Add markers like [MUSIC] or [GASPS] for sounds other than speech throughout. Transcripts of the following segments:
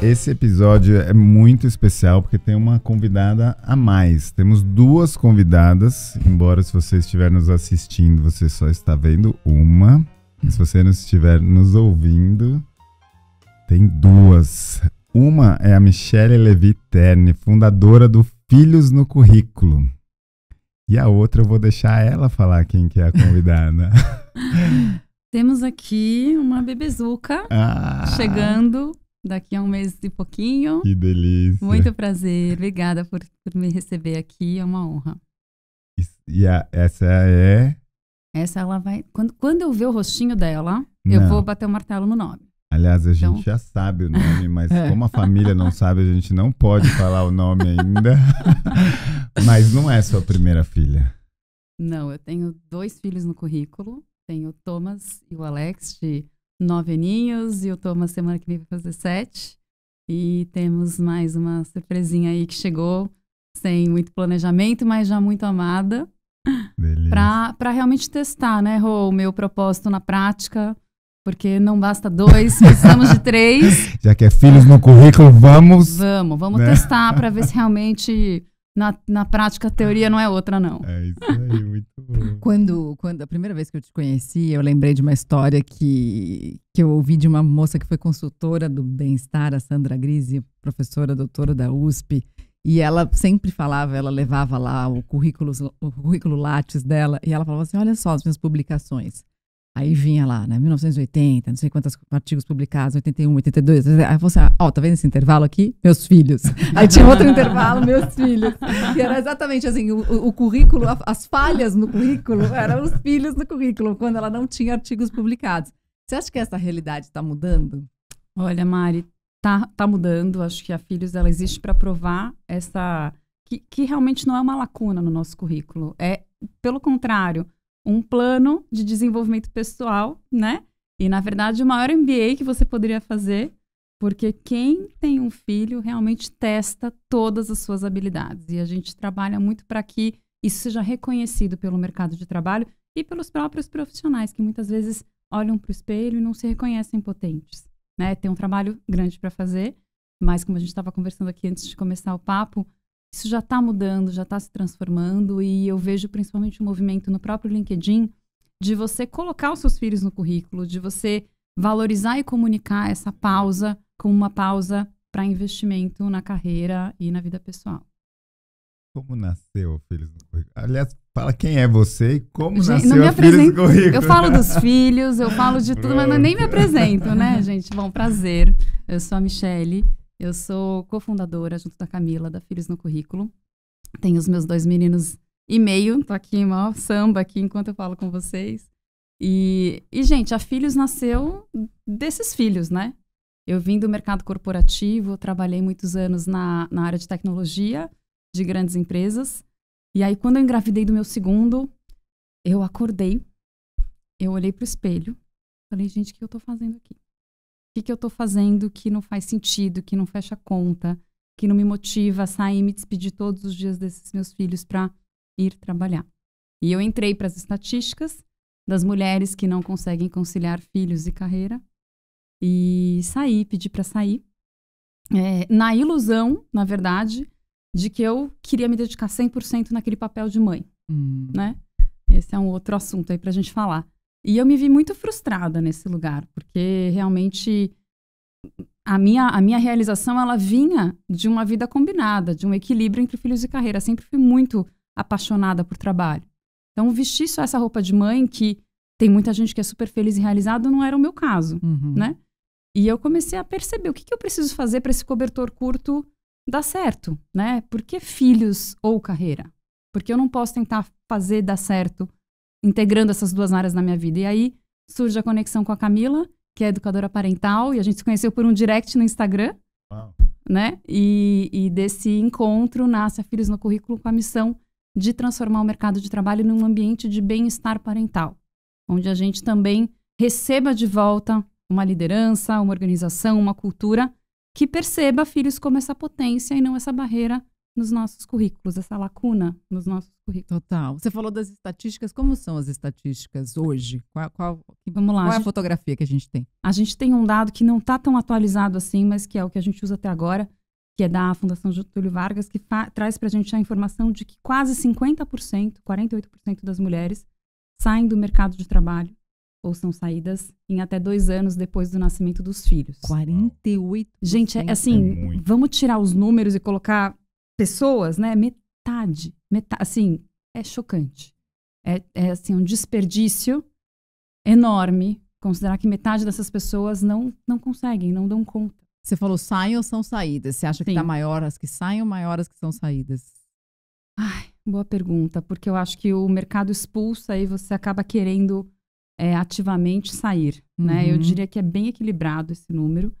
Esse episódio é muito especial porque tem uma convidada a mais. Temos duas convidadas, embora se você estiver nos assistindo, você só está vendo uma. se você não estiver nos ouvindo, tem duas. Uma é a Michelle Levi Terne, fundadora do Filhos no Currículo. E a outra eu vou deixar ela falar quem que é a convidada. [LAUGHS] Temos aqui uma bebezuca ah. chegando daqui a um mês e pouquinho. Que delícia. Muito prazer. Obrigada por, por me receber aqui. É uma honra. E, a, essa é. Essa ela vai. Quando, quando eu ver o rostinho dela, não. eu vou bater o martelo no nome. Aliás, a então gente então... já sabe o nome, mas [LAUGHS] é. como a família não sabe, a gente não pode falar o nome ainda. [LAUGHS] mas não é sua primeira filha. Não, eu tenho dois filhos no currículo. Tenho o Thomas e o Alex, de nove aninhos e o uma semana que vem vai fazer sete. E temos mais uma surpresinha aí que chegou sem muito planejamento, mas já muito amada. Para realmente testar, né, Rô, o meu propósito na prática. Porque não basta dois, precisamos de três. [LAUGHS] Já que é filhos no currículo, vamos. Vamos, vamos né? testar para ver se realmente na, na prática a teoria não é outra, não. É isso aí, muito bom. [LAUGHS] quando, quando a primeira vez que eu te conheci, eu lembrei de uma história que, que eu ouvi de uma moça que foi consultora do bem-estar, a Sandra Grise, professora doutora da USP. E ela sempre falava, ela levava lá o currículo, o currículo Lattes dela, e ela falava assim: olha só as minhas publicações. Aí vinha lá, né, 1980, não sei quantos artigos publicados, 81, 82. Aí você, assim, ah, ó, oh, tá vendo esse intervalo aqui? Meus filhos. [LAUGHS] Aí tinha outro intervalo, meus filhos. E era exatamente assim, o, o currículo, as falhas no currículo eram os filhos no currículo, quando ela não tinha artigos publicados. Você acha que essa realidade está mudando? Olha, Mari, tá, tá mudando. Acho que a Filhos ela existe para provar essa que, que realmente não é uma lacuna no nosso currículo. É pelo contrário, um plano de desenvolvimento pessoal, né? E na verdade, o maior MBA que você poderia fazer, porque quem tem um filho realmente testa todas as suas habilidades. E a gente trabalha muito para que isso seja reconhecido pelo mercado de trabalho e pelos próprios profissionais, que muitas vezes olham para o espelho e não se reconhecem potentes. Né? Tem um trabalho grande para fazer, mas como a gente estava conversando aqui antes de começar o papo, isso já está mudando, já está se transformando e eu vejo principalmente um movimento no próprio LinkedIn de você colocar os seus filhos no currículo, de você valorizar e comunicar essa pausa como uma pausa para investimento na carreira e na vida pessoal. Como nasceu Filhos no Currículo? Aliás, fala quem é você e como gente, nasceu Filhos no Currículo. Eu falo dos filhos, eu falo de tudo, Pronto. mas é nem me apresento, né, gente? Bom, prazer. Eu sou a Michele. Eu sou cofundadora, junto da Camila, da Filhos no Currículo. Tenho os meus dois meninos e meio, tô aqui em maior samba aqui enquanto eu falo com vocês. E, e, gente, a Filhos nasceu desses filhos, né? Eu vim do mercado corporativo, trabalhei muitos anos na, na área de tecnologia de grandes empresas. E aí, quando eu engravidei do meu segundo, eu acordei, eu olhei pro espelho, falei, gente, o que eu tô fazendo aqui? que, que eu estou fazendo que não faz sentido, que não fecha conta, que não me motiva a sair e me despedir todos os dias desses meus filhos para ir trabalhar. E eu entrei para as estatísticas das mulheres que não conseguem conciliar filhos e carreira e saí, pedi para sair, é, na ilusão, na verdade, de que eu queria me dedicar 100% naquele papel de mãe, hum. né? Esse é um outro assunto aí para a gente falar. E eu me vi muito frustrada nesse lugar, porque realmente a minha, a minha realização ela vinha de uma vida combinada, de um equilíbrio entre filhos e carreira. Sempre fui muito apaixonada por trabalho. Então, vestir só essa roupa de mãe, que tem muita gente que é super feliz e realizada não era o meu caso, uhum. né? E eu comecei a perceber o que, que eu preciso fazer para esse cobertor curto dar certo, né? Por que filhos ou carreira? Porque eu não posso tentar fazer dar certo integrando essas duas áreas na minha vida. E aí surge a conexão com a Camila, que é educadora parental, e a gente se conheceu por um direct no Instagram. Uau. Né? E, e desse encontro nasce a Filhos no Currículo com a missão de transformar o mercado de trabalho num ambiente de bem-estar parental, onde a gente também receba de volta uma liderança, uma organização, uma cultura que perceba filhos como essa potência e não essa barreira nos nossos currículos, essa lacuna nos nossos currículos. Total. Você falou das estatísticas, como são as estatísticas hoje? Qual, qual, Vamos lá, qual é a fotografia que a gente tem? A gente tem um dado que não está tão atualizado assim, mas que é o que a gente usa até agora, que é da Fundação Getúlio Vargas, que traz para a gente a informação de que quase 50%, 48% das mulheres saem do mercado de trabalho ou são saídas em até dois anos depois do nascimento dos filhos. 48%. Gente, é, é assim, é vamos tirar os números e colocar pessoas, né? Metade, metade, assim, é chocante. É, é assim um desperdício enorme considerar que metade dessas pessoas não não conseguem, não dão conta. Você falou saem ou são saídas? Você acha Sim. que tá maior as que saem ou maior as que são saídas? Ai, boa pergunta, porque eu acho que o mercado expulsa e você acaba querendo é, ativamente sair, né? Eu uhum. diria que é bem equilibrado esse número.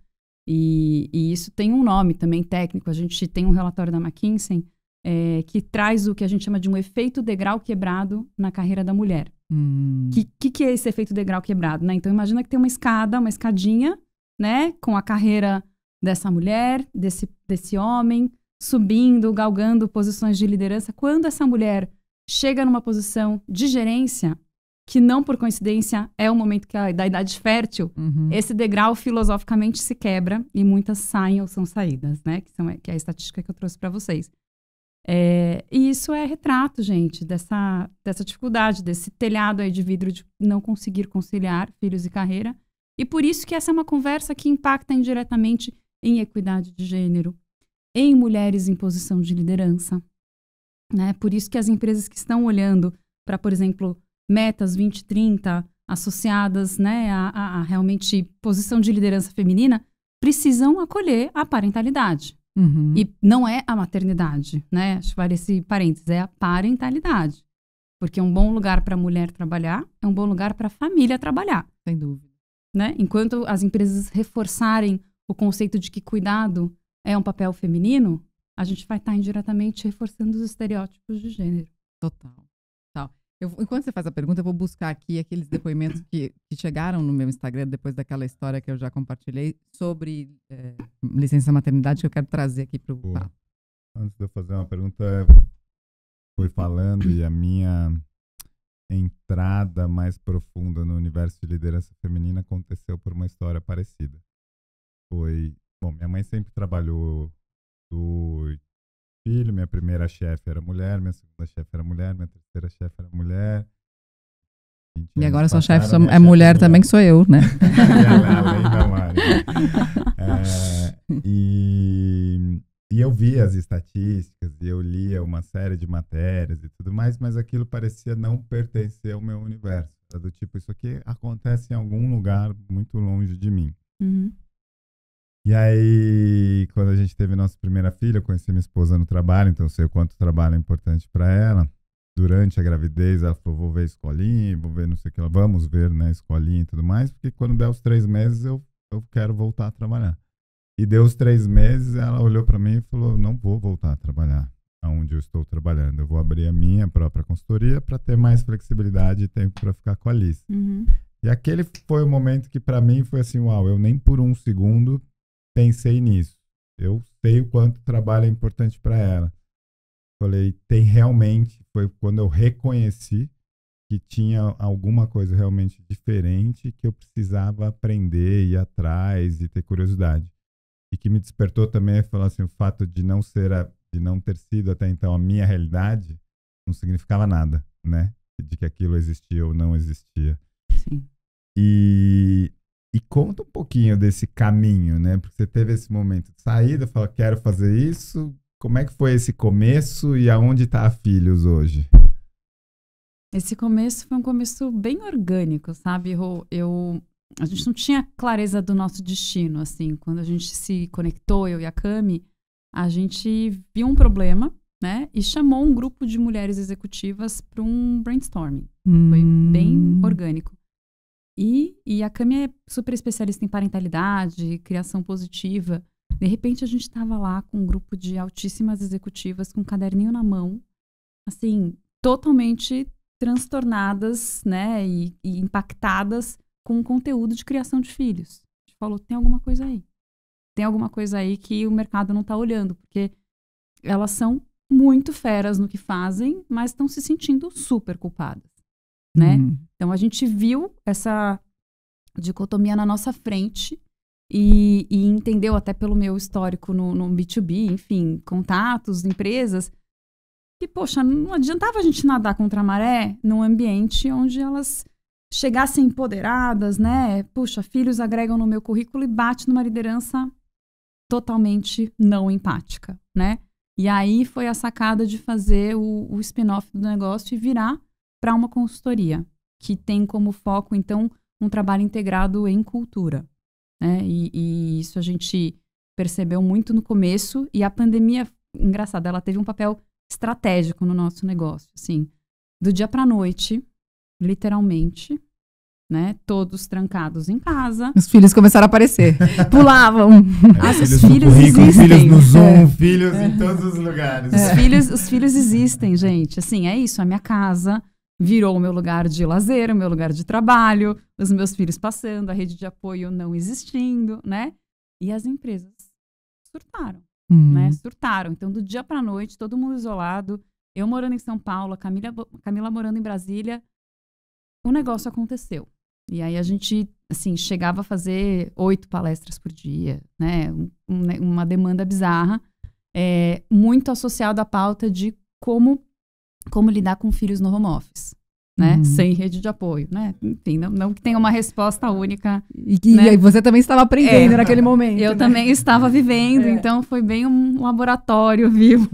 E, e, isso tem um nome também técnico. A gente tem um relatório da McKinsey é, que traz o que a gente chama de um efeito degrau quebrado na carreira da mulher. O hum. que, que, que, é esse efeito degrau quebrado? Né? Então, imagina que tem uma escada, uma escadinha, né? Com a carreira dessa mulher, desse, desse homem, subindo, galgando posições de liderança. Quando essa mulher chega numa posição de gerência, que não por coincidência é o momento que a, da idade fértil, uhum. esse degrau filosoficamente se quebra e muitas saem ou são saídas, né? Que, são, que é a estatística que eu trouxe para vocês. É, e isso é retrato, gente, dessa, dessa dificuldade, desse telhado aí de vidro de não conseguir conciliar filhos e carreira. E por isso que essa é uma conversa que impacta indiretamente em equidade de gênero, em mulheres em posição de liderança. Né? Por isso que as empresas que estão olhando para, por exemplo, metas 2030 associadas né, a, a, a realmente posição de liderança feminina, precisam acolher a parentalidade. Uhum. E não é a maternidade, né? Acho que vale esse parênteses, é a parentalidade. Porque é um bom lugar para a mulher trabalhar, é um bom lugar para a família trabalhar. Sem dúvida. Né? Enquanto as empresas reforçarem o conceito de que cuidado é um papel feminino, a gente vai estar tá indiretamente reforçando os estereótipos de gênero. Total. Eu, enquanto você faz a pergunta, eu vou buscar aqui aqueles depoimentos que, que, chegaram no meu Instagram depois daquela história que eu já compartilhei sobre é, licença maternidade que eu quero trazer aqui para o papo. Antes de eu fazer uma pergunta, foi falando e a minha entrada mais profunda no universo de liderança feminina aconteceu por uma história parecida. Foi, bom, minha mãe sempre trabalhou do filho, minha primeira chefe era mulher, minha segunda chefe era mulher, minha terceira chefe era mulher. E agora sua chefe é chef mulher também, que sou eu, né? [LAUGHS] É, [LAUGHS] é, e, e eu via as estatísticas, e eu lia uma série de matérias e tudo mais, mas aquilo parecia não pertencer ao meu universo. Do tipo, isso aqui acontece em algum lugar muito longe de mim. Uhum. E aí, quando a gente teve nossa primeira filha, eu conheci minha esposa no trabalho, então eu sei o quanto o trabalho é importante para ela. Durante a gravidez, ela falou: vou ver escolinha, vou ver não sei o que, vamos ver, né, escolinha e tudo mais, porque quando der os três meses eu, eu quero voltar a trabalhar. E deu os três meses, ela olhou para mim e falou: não vou voltar a trabalhar aonde eu estou trabalhando. Eu vou abrir a minha própria consultoria para ter mais flexibilidade e tempo para ficar com a Liz. Uhum. E aquele foi o momento que para mim foi assim, uau, eu nem por um segundo pensei nisso. Eu sei o quanto trabalho é importante para ela. Falei, tem realmente, foi quando eu reconheci que tinha alguma coisa realmente diferente que eu precisava aprender, ir atrás e ter curiosidade. E que me despertou também falar assim, o fato de não ser a, de não ter sido até então a minha realidade não significava nada, né? De que aquilo existia ou não existia. Sim. E e conta um pouquinho desse caminho, né? Porque você teve esse momento de saída, fala, quero fazer isso. Como é que foi esse começo e aonde está a Filhos hoje? Esse começo foi um começo bem orgânico, sabe, Rô? Eu, a gente não tinha clareza do nosso destino, assim. Quando a gente se conectou, eu e a Cami, a gente viu um problema, né? E chamou um grupo de mulheres executivas para um brainstorming. Hum. Foi bem hum. orgânico. E, e a Cami é super especialista em parentalidade, criação positiva. De repente a gente estava lá com um grupo de altíssimas executivas com um caderninho na mão, assim, totalmente transtornadas, né, e, e impactadas com o conteúdo de criação de filhos. A gente falou, tem alguma coisa aí. Tem alguma coisa aí que o mercado não está olhando, porque elas são muito feras no que fazem, mas estão se sentindo super culpadas né? Uhum. Então a gente viu essa dicotomia na nossa frente e, e entendeu até pelo meu histórico no, no, B2B, enfim, contatos, empresas, que, poxa, não adiantava a gente nadar contra a maré num ambiente onde elas chegassem empoderadas, né? Puxa, filhos agregam no meu currículo e bate numa liderança totalmente não empática, né? E aí foi a sacada de fazer o, o spin-off do negócio e virar para uma consultoria, que tem como foco, então, um trabalho integrado em cultura. Né? E, e isso a gente percebeu muito no começo, e a pandemia, engraçado, ela teve um papel estratégico no nosso negócio. Assim, do dia para noite, literalmente, né? Todos trancados em casa. Os filhos começaram a aparecer. [LAUGHS] Pulavam. É, os, filhos, filhos existem. Filhos no Zoom, é. filhos em é. todos os lugares. Os, filhos, os filhos existem, gente. Assim, é isso. A minha casa, virou o meu lugar de lazer, o meu lugar de trabalho, os meus filhos passando, a rede de apoio não existindo, né? E as empresas surtaram, hum. né? Surtaram. Então, do dia para noite, todo mundo isolado, eu morando em São Paulo, a Camila, Camila morando em Brasília, o negócio aconteceu. E aí a gente, assim, chegava a fazer oito palestras por dia, né? Um, né, uma demanda bizarra, é, muito associada à pauta de como como lidar com filhos no home office. Né? Uhum. Sem rede de apoio, né? Enfim, não, não que tenha uma resposta única. E, que, né? e você também estava aprendendo é, naquele momento. Eu né? também estava é. vivendo, é. então foi bem um laboratório vivo.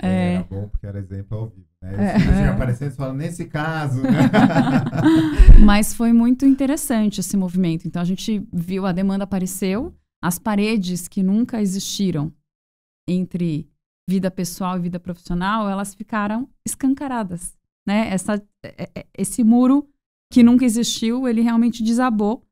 É. É, é. Era bom porque era exemplo ao vivo. Né? É. aparecendo falando nesse caso. [LAUGHS] [LAUGHS] Mas foi muito interessante esse movimento. Então a gente viu a demanda apareceu, as paredes que nunca existiram entre vida pessoal e vida profissional, elas ficaram escancaradas, né? Essa, é, é, é, esse muro que nunca existiu, ele realmente desabou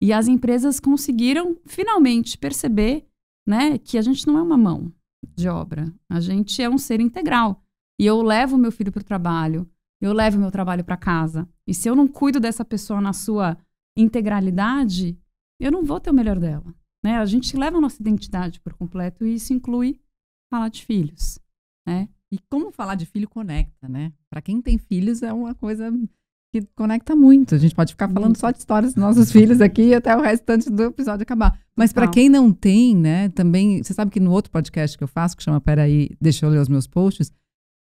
e as empresas conseguiram finalmente perceber, né, que a gente não é uma mão de obra, a gente é um ser integral. E eu levo meu filho para o trabalho, eu levo meu trabalho para casa. E se eu não cuido dessa pessoa na sua integralidade, eu não vou ter o melhor dela. Né? A gente leva a nossa identidade por completo e isso inclui falar de filhos, né? E como falar de filho conecta, né? Para quem tem filhos é uma coisa que conecta muito. A gente pode ficar falando só de histórias dos nossos filhos aqui [LAUGHS] até o restante do episódio acabar. Mas para quem não tem, né, também, você sabe que no outro podcast que eu faço, que chama Peraí, deixa eu ler os meus posts,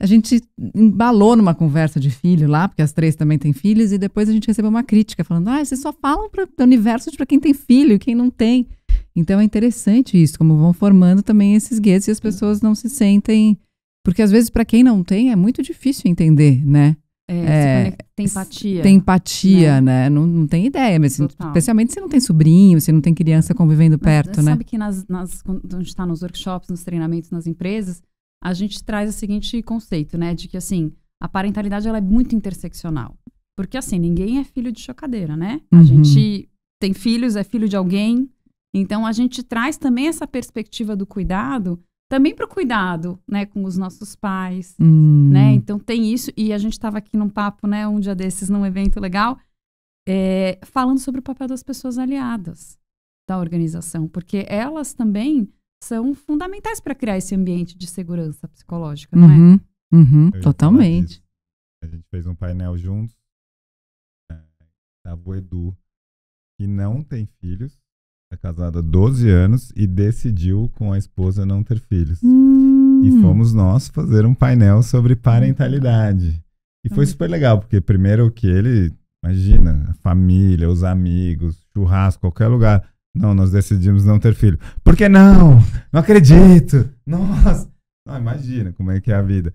a gente embalou numa conversa de filho lá, porque as três também têm filhos, e depois a gente recebeu uma crítica falando: ah, vocês só falam para o universo de para quem tem filho e quem não tem. Então é interessante isso, como vão formando também esses guetos e as pessoas não se sentem. Porque às vezes, para quem não tem, é muito difícil entender, né? É, é tem empatia. Tem empatia, né? né? Não, não, tem ideia, mas Total. especialmente se não tem sobrinho, se não tem criança convivendo mas perto, você né? sabe que nas, nas, quando a gente está nos workshops, nos treinamentos, nas empresas, a gente traz o seguinte conceito, né? De que, assim, a parentalidade ela é muito interseccional. Porque, assim, ninguém é filho de chocadeira, né? A uhum. gente tem filhos, é filho de alguém, então a gente traz também essa perspectiva do cuidado também para o cuidado, né, com os nossos pais, hum. né? Então tem isso e a gente estava aqui num papo, né, um dia desses num evento legal, é, falando sobre o papel das pessoas aliadas da organização, porque elas também são fundamentais para criar esse ambiente de segurança psicológica, não uhum, é? Uhum, uhum totalmente. A gente fez um painel juntos, né, o Edu, que não tem filhos, é casado há 12 anos e decidiu com a esposa não ter filhos. Hum. E fomos nós fazer um painel sobre parentalidade. E foi super legal, porque primeiro que ele, imagina, a família, os amigos, churrasco, qualquer lugar. Não, nós decidimos não ter filho. Por que não? Não acredito! Nossa! Ah, não, imagina como é que é a vida.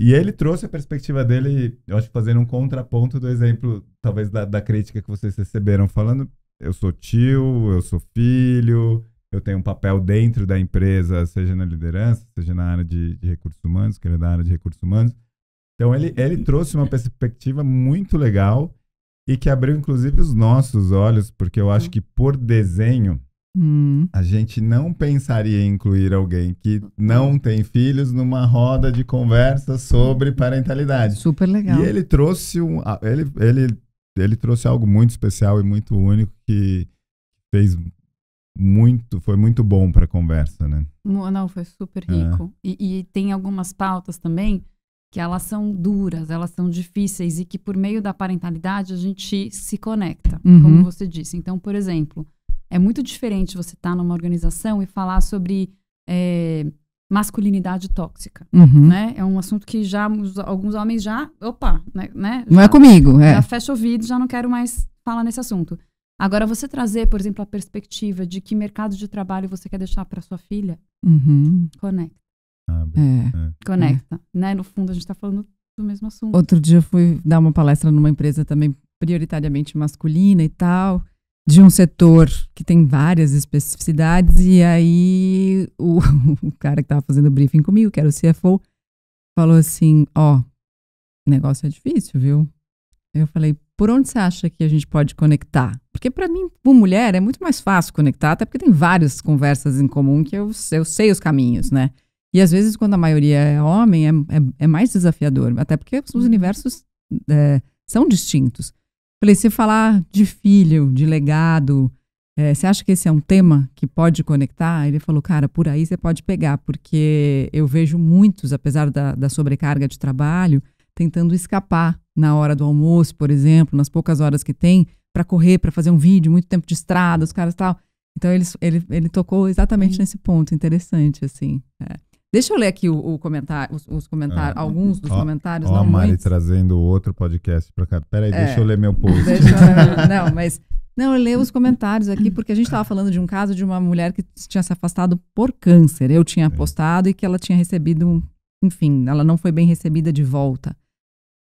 E ele trouxe a perspectiva dele, eu acho que fazendo um contraponto do exemplo, talvez da, da crítica que vocês receberam, falando eu sou tio, eu sou filho, eu tenho um papel dentro da empresa, seja na liderança, seja na área de, de recursos humanos, que ele é da área de recursos humanos. Então, ele, ele trouxe uma perspectiva muito legal e que abriu, inclusive, os nossos olhos, porque eu acho que por desenho, hum. a gente não pensaria em incluir alguém que não uhum. tem filhos numa roda de conversa sobre parentalidade. Super legal. E ele trouxe um. Ele, ele ele trouxe algo muito especial e muito único que fez muito, foi muito bom para a conversa, né? Não, foi super rico. É. E, e, tem algumas pautas também que elas são duras, elas são difíceis e que por meio da parentalidade a gente se conecta, uhum. como você disse. Então, por exemplo, é muito diferente você estar tá numa organização e falar sobre é, masculinidade tóxica, uhum. né? É um assunto que já alguns homens já, opa, né? né já, não é comigo, é. Já fecha o ouvido, já não quero mais falar nesse assunto. Agora você trazer, por exemplo, a perspectiva de que mercado de trabalho você quer deixar para sua filha, uhum. conecta, ah, é. É. conecta, né? No fundo a gente está falando do mesmo assunto. Outro dia eu fui dar uma palestra numa empresa também prioritariamente masculina e tal de um setor que tem várias especificidades, e aí o, [LAUGHS] o cara que estava fazendo o briefing comigo, que era o CFO, falou assim: Ó, oh, o negócio é difícil, viu? Eu falei: por onde você acha que a gente pode conectar? Porque para mim, por mulher, é muito mais fácil conectar, até porque tem várias conversas em comum que eu, eu sei os caminhos, né? E às vezes, quando a maioria é homem, é, é, é mais desafiador, até porque os uhum. universos é, são distintos. Falei, se falar de filho, de legado, é, você acha que esse é um tema que pode conectar? Ele falou, cara, por aí você pode pegar, porque eu vejo muitos, apesar da, da sobrecarga de trabalho, tentando escapar na hora do almoço, por exemplo, nas poucas horas que tem, para correr, para fazer um vídeo, muito tempo de estrada, os caras tal. Então ele, ele, ele tocou exatamente nesse ponto, interessante, assim. É. Deixa eu ler aqui o, o comentário, os, os comentários, ah, alguns dos ó, comentários. Ó, não a Mari muitos. trazendo outro podcast para cá. Peraí, é, deixa eu ler meu post. Eu, [LAUGHS] não, mas. Não, eu leio os comentários aqui, porque a gente estava falando de um caso de uma mulher que tinha se afastado por câncer. Eu tinha apostado e que ela tinha recebido, enfim, ela não foi bem recebida de volta.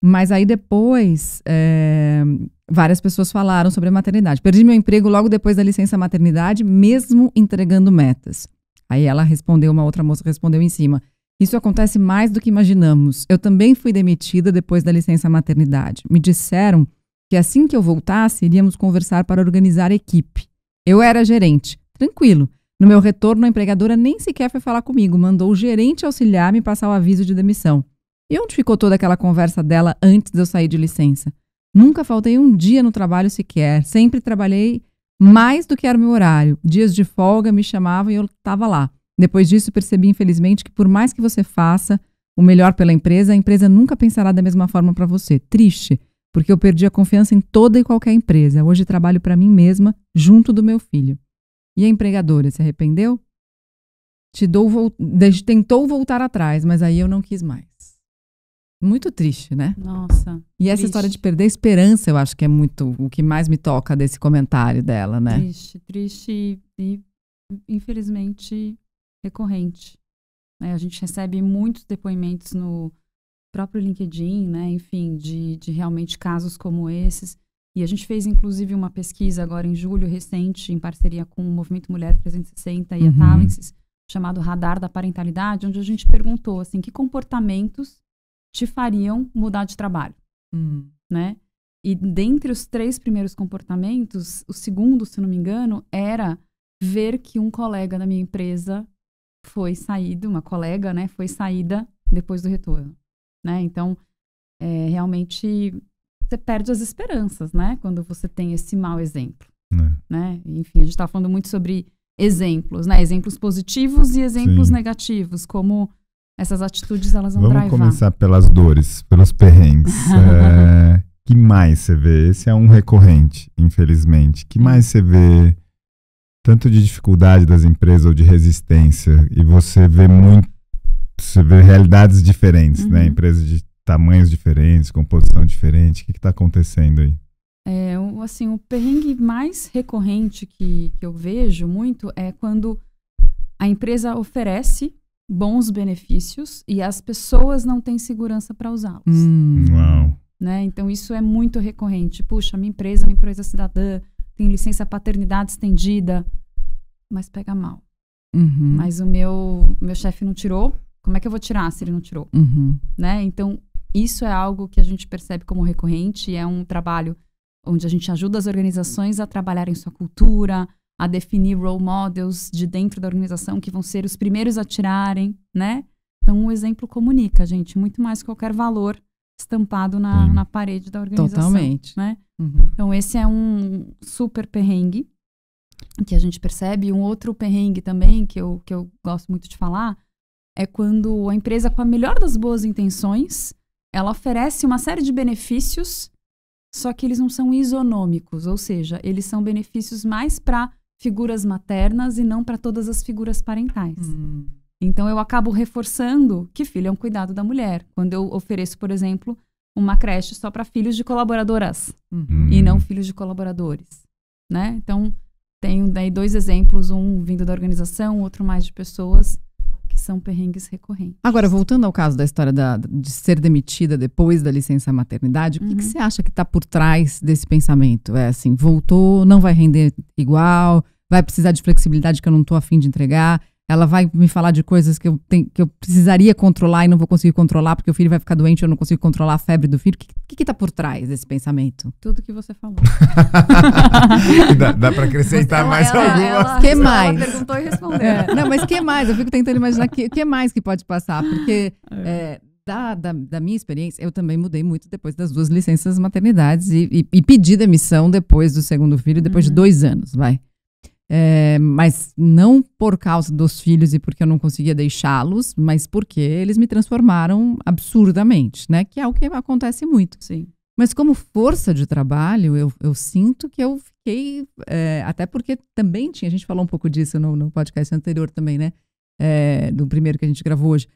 Mas aí depois, é, várias pessoas falaram sobre a maternidade. Perdi meu emprego logo depois da licença maternidade, mesmo entregando metas. Aí ela respondeu, uma outra moça respondeu em cima. Isso acontece mais do que imaginamos. Eu também fui demitida depois da licença maternidade. Me disseram que assim que eu voltasse, iríamos conversar para organizar a equipe. Eu era gerente. Tranquilo. No meu retorno, a empregadora nem sequer foi falar comigo, mandou o gerente auxiliar me passar o aviso de demissão. E onde ficou toda aquela conversa dela antes de eu sair de licença? Nunca faltei um dia no trabalho sequer. Sempre trabalhei mais do que era o meu horário. Dias de folga me chamavam e eu estava lá. Depois disso, percebi, infelizmente, que por mais que você faça o melhor pela empresa, a empresa nunca pensará da mesma forma para você. Triste, porque eu perdi a confiança em toda e qualquer empresa. Hoje trabalho para mim mesma, junto do meu filho. E a empregadora se arrependeu? Te dou, tentou voltar atrás, mas aí eu não quis mais. Muito triste, né? Nossa. E essa história de perder a esperança, eu acho que é muito o que mais me toca desse comentário dela, né? Triste, triste e, infelizmente recorrente. É, a gente recebe muitos depoimentos no próprio LinkedIn, né? Enfim, de, de realmente casos como esses. E a gente fez, inclusive, uma pesquisa agora em julho, recente, em parceria com o Movimento Mulher 360 e uhum. a Talences, chamado Radar da Parentalidade, onde a gente perguntou, assim, que comportamentos te fariam mudar de trabalho, hum. né? E dentre os três primeiros comportamentos, o segundo, se não me engano, era ver que um colega da minha empresa foi saído, uma colega, né, foi saída depois do retorno, né? Então, é, realmente você perde as esperanças, né, quando você tem esse mau exemplo, é. né? Enfim, a gente está falando muito sobre exemplos, né? Exemplos positivos e exemplos Sim. negativos, como essas atitudes elas vão Vamos drivar. começar pelas dores, pelos perrengues. [LAUGHS] é, que mais você vê? Esse é um recorrente, infelizmente. Que mais você vê? Tanto de dificuldade das empresas ou de resistência. E você vê muito. Você vê realidades diferentes, né? uhum. né? Empresas de tamanhos diferentes, composição diferente. O que está acontecendo aí? É, assim, o perrengue mais recorrente que, que eu vejo muito é quando a empresa oferece bons benefícios e as pessoas não têm segurança para usá-los. Hum. Uau. Né? Então, isso é muito recorrente. Puxa, minha empresa, minha empresa cidadã, tem licença paternidade estendida, mas pega mal. Uhum. Mas o meu, meu chefe não tirou. Como é que eu vou tirar se ele não tirou? Uhum. Né? Então, isso é algo que a gente percebe como recorrente. É um trabalho onde a gente ajuda as organizações a trabalharem sua cultura, a definir role models de dentro da organização que vão ser os primeiros a tirarem, né? Então, o exemplo comunica, gente, muito mais que qualquer valor estampado na, na parede da organização. Totalmente. Né? Uhum. Então, esse é um super perrengue que a gente percebe. Um outro perrengue também, que eu, que eu gosto muito de falar, é quando a empresa, com a melhor das boas intenções, ela oferece uma série de benefícios, só que eles não são isonômicos, ou seja, eles são benefícios mais para figuras maternas e não para todas as figuras parentais. Hum. Então eu acabo reforçando que filho é um cuidado da mulher. Quando eu ofereço, por exemplo, uma creche só para filhos de colaboradoras uhum. e não filhos de colaboradores, né? Então tenho daí dois exemplos, um vindo da organização, outro mais de pessoas que são perrengues recorrentes. Agora voltando ao caso da história da, de ser demitida depois da licença maternidade, uhum. o que, que uhum. você acha que está por trás desse pensamento? É assim, voltou, não vai render igual? vai precisar de flexibilidade que eu não estou afim de entregar, ela vai me falar de coisas que eu, tenho, que eu precisaria controlar e não vou conseguir controlar porque o filho vai ficar doente eu não consigo controlar a febre do filho. O que, que, que tá por trás desse pensamento? Tudo que você falou. [LAUGHS] dá dá para acrescentar ela, mais ela, algumas. Ela, que mais? perguntou e respondeu. É, não, mas que mais? Eu fico tentando imaginar que, que mais que pode passar, porque... É. é, da, da, da, minha experiência, eu também mudei muito depois das duas licenças maternidades e, e, e pedi demissão depois do segundo filho, depois uhum. de dois anos, vai. É, mas não por causa dos filhos e porque eu não conseguia deixá-los, mas porque eles me transformaram absurdamente, né? Que é o que acontece muito. Sim. Mas como força de trabalho, eu, eu sinto que eu fiquei. É, até porque também tinha, a gente falou um pouco disso no, no podcast anterior também, né? É, do primeiro que a gente gravou hoje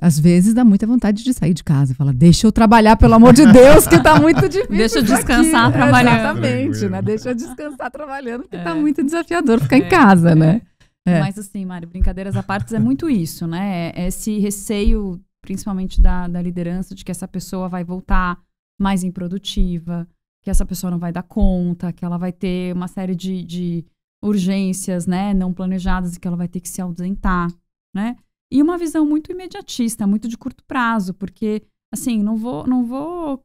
às vezes dá muita vontade de sair de casa e deixa eu trabalhar, pelo amor de Deus, que está muito [LAUGHS] difícil. deixa eu descansar aqui. trabalhando. exatamente, né? Deixa eu descansar trabalhando, porque está é. muito desafiador ficar é, em casa, né? É. É. Mas assim, Mário, brincadeiras à parte, é muito isso, né? Esse receio, principalmente da, da liderança, de que essa pessoa vai voltar mais improdutiva, que essa pessoa não vai dar conta, que ela vai ter uma série de, de urgências, né? Não planejadas e que ela vai ter que se ausentar, né? E uma visão muito imediatista, muito de curto prazo, porque, assim, não vou, não vou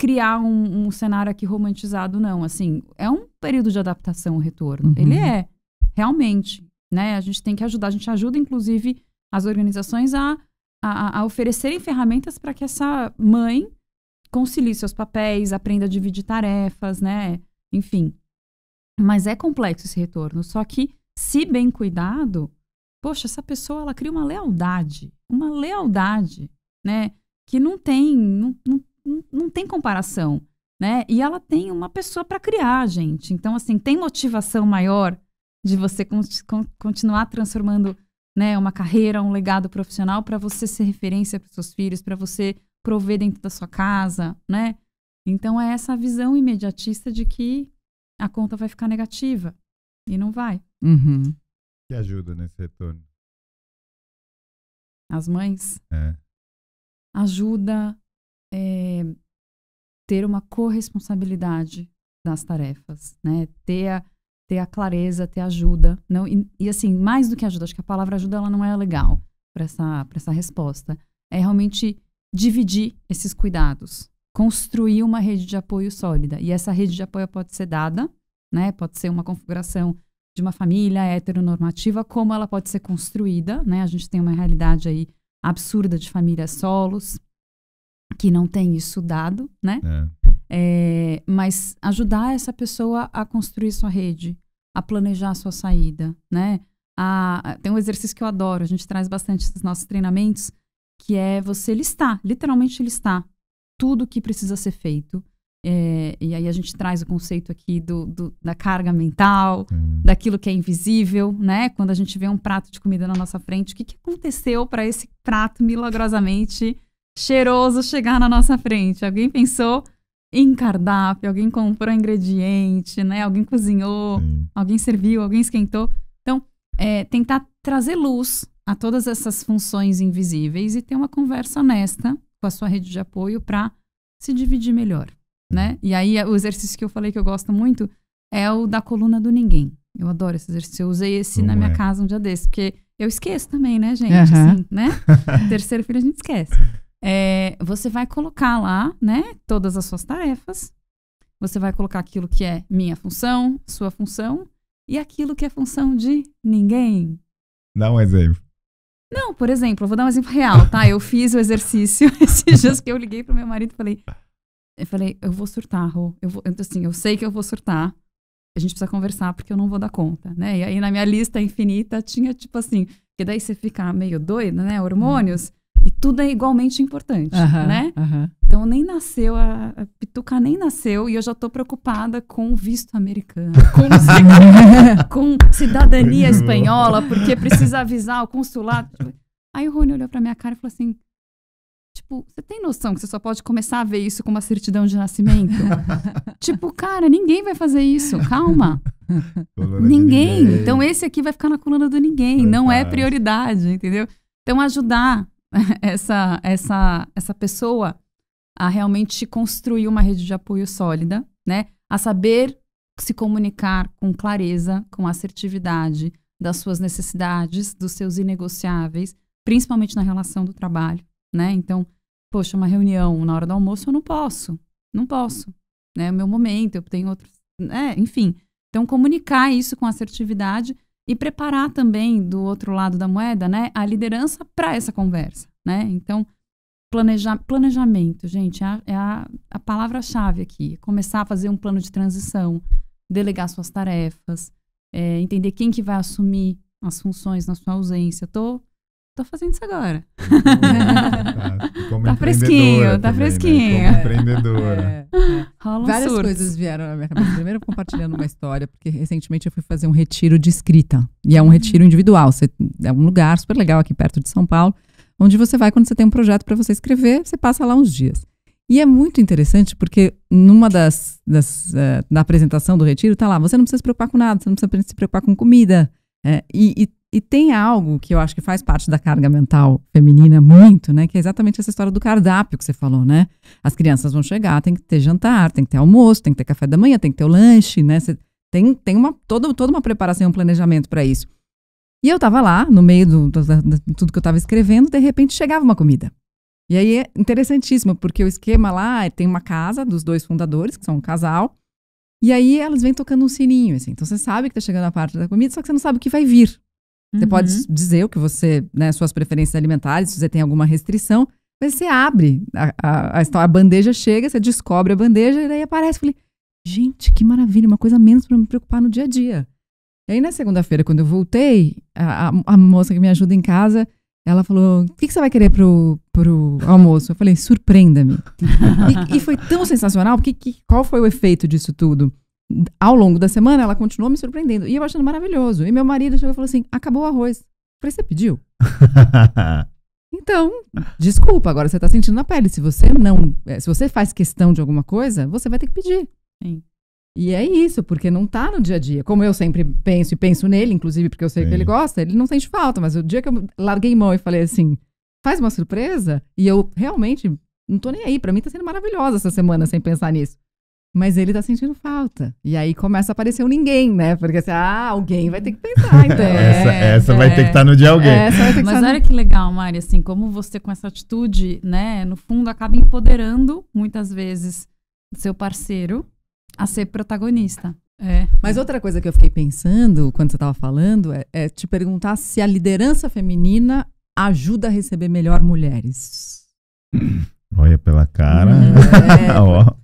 criar um, um cenário aqui romantizado, não. Assim, é um período de adaptação o retorno. Uhum. Ele é, realmente. Né? A gente tem que ajudar, a gente ajuda, inclusive, as organizações a, a, a oferecerem ferramentas para que essa mãe concilie seus papéis, aprenda a dividir tarefas, né? Enfim. Mas é complexo esse retorno. Só que, se bem cuidado, poxa, essa pessoa ela cria uma lealdade, uma lealdade, né? Que não tem, não, não, não tem comparação, né? E ela tem uma pessoa para criar, gente. Então, assim, tem motivação maior de você con continuar transformando né, uma carreira, um legado profissional para você ser referência para seus filhos, para você prover dentro da sua casa, né? Então é essa visão imediatista de que a conta vai ficar negativa e não vai. Uhum que ajuda nesse retorno? As mães? É. Ajuda é, ter uma corresponsabilidade das tarefas, né? Ter a, ter a clareza, ter ajuda. Não, e, e assim, mais do que ajuda, acho que a palavra ajuda ela não é legal para essa, essa resposta. É realmente dividir esses cuidados, construir uma rede de apoio sólida. E essa rede de apoio pode ser dada, né? Pode ser uma configuração de uma família heteronormativa, como ela pode ser construída, né? A gente tem uma realidade aí absurda de famílias solos, que não tem isso dado, né? É. É, mas ajudar essa pessoa a construir sua rede, a planejar sua saída, né? A, tem um exercício que eu adoro, a gente traz bastante nos nossos treinamentos, que é você listar, literalmente listar tudo o que precisa ser feito é, e aí a gente traz o conceito aqui do, do da carga mental, uhum. daquilo que é invisível, né? Quando a gente vê um prato de comida na nossa frente, o que, que aconteceu para esse prato milagrosamente cheiroso chegar na nossa frente? Alguém pensou em cardápio, alguém comprou ingrediente, né? Alguém cozinhou, Sim. alguém serviu, alguém esquentou. Então, é, tentar trazer luz a todas essas funções invisíveis e ter uma conversa honesta com a sua rede de apoio para se dividir melhor né? E aí o exercício que eu falei que eu gosto muito é o da coluna do ninguém. Eu adoro esse exercício. Eu usei esse na minha é. casa um dia desse, porque eu esqueço também, né, gente? Uhum. Assim, né? [LAUGHS] Terceiro filho a gente esquece. É, você vai colocar lá, né, todas as suas tarefas. Você vai colocar aquilo que é minha função, sua função e aquilo que é função de ninguém. Dá um exemplo. Não, por exemplo, eu vou dar um exemplo real, tá? Eu fiz o exercício [LAUGHS] esses dias que eu liguei pro meu marido e falei: eu falei, eu vou surtar, Rô. Eu vou, assim, eu sei que eu vou surtar. A gente precisa conversar porque eu não vou dar conta, né? E aí na minha lista infinita tinha tipo assim, que daí você fica meio doida, né? Hormônios. Uhum. E tudo é igualmente importante, uhum, né? Uhum. Então nem nasceu, a, a, Pituca nem nasceu e eu já tô preocupada com visto americano, com, [LAUGHS] com cidadania uhum. espanhola, porque precisa avisar o consulado. Aí o Rony olhou pra minha cara e falou assim: Tipo, você tem noção que você só pode começar a ver isso com uma certidão de nascimento? [LAUGHS] tipo, cara, ninguém vai fazer isso, calma. ninguém. ninguém. Então esse aqui vai ficar na coluna do ninguém, não é prioridade, entendeu? Então ajudar [LAUGHS] essa essa essa pessoa a realmente construir uma rede de apoio sólida, né? A saber se comunicar com clareza, com assertividade das suas necessidades, dos seus inegociáveis, principalmente na relação do trabalho, né? Então, poxa, uma reunião na hora do almoço eu não posso, não posso, né? É o meu momento, eu tenho outros, né? Enfim, então comunicar isso com assertividade e preparar também do outro lado da moeda, né, a liderança para essa conversa, né? Então planejar, planejamento, gente, é a, é a, a palavra-chave aqui. Começar a fazer um plano de transição, delegar suas tarefas, é, entender quem que vai assumir as funções na sua ausência. Estou tô fazendo isso agora. tá, uhum. fresquinho, tá fresquinho. empreendedora. Tá né? É, é. Várias coisas vieram na minha cabeça. Primeiro, compartilhando uma história, porque recentemente eu fui fazer um retiro de escrita. E é um hum. retiro individual. Você, é um lugar super legal aqui perto de São Paulo, onde você vai quando você tem um projeto para você escrever, você passa lá uns dias. E é muito interessante porque numa das, das uh, da apresentação do retiro tá lá, você não precisa se preocupar com nada, você não precisa se preocupar com comida, é, e, e, e tem algo que eu acho que faz parte da carga mental feminina muito, né? Que é exatamente essa história do cardápio que você falou, né? As crianças vão chegar, tem que ter jantar, tem que ter almoço, tem que ter café da manhã, tem que ter o lanche, né? Você tem tem uma, toda, toda uma preparação, um planejamento para isso. E eu tava lá, no meio do, do, do, de tudo que eu tava escrevendo, de repente chegava uma comida. E aí é interessantíssimo, porque o esquema lá é, tem uma casa dos dois fundadores, que são um casal, e aí elas vêm tocando um sininho, assim. Então você sabe que tá chegando a parte da comida, só que você não sabe o que vai vir. Você uhum. pode dizer o que você, né, suas preferências alimentares, se você tem alguma restrição, mas você abre a, a, a, a bandeja chega, você descobre a bandeja e daí aparece. Falei, gente, que maravilha, uma coisa menos para me preocupar no dia a dia. E aí na segunda-feira, quando eu voltei, a, a, moça que me ajuda em casa, ela falou: o que, que você vai querer pro, pro almoço? Eu falei, surpreenda-me. [LAUGHS] e, e, foi tão sensacional, porque que, qual foi o efeito disso tudo? ao longo da semana, ela continuou me surpreendendo. E eu achando maravilhoso. E meu marido chegou e falou assim: acabou o arroz. Eu falei, você pediu? [LAUGHS] então, desculpa, agora você está sentindo na pele. Se você não. É, se você faz questão de alguma coisa, você vai ter que pedir. Sim. E é isso, porque não está no dia a dia. Como eu sempre penso e penso nele, inclusive porque eu sei Sim. que ele gosta, ele não sente falta. Mas o dia que eu larguei mão e falei assim, faz uma surpresa, e eu realmente não tô nem aí. Pra mim tá sendo maravilhosa essa semana sem pensar nisso. Mas ele tá sentindo falta. E aí começa a aparecer um ninguém, né? Porque assim, ah, alguém vai ter que pensar, [LAUGHS] então. essa, é, essa é, vai ter que estar é. tá no dia alguém. Mas tá olha no... que legal, Mari, assim, como você com essa atitude, né, no fundo acaba empoderando muitas vezes seu parceiro a ser protagonista. É. Mas outra coisa que eu fiquei pensando quando você estava falando é, é te perguntar se a liderança feminina ajuda a receber melhor mulheres. Olha pela cara. É. [LAUGHS] Ó.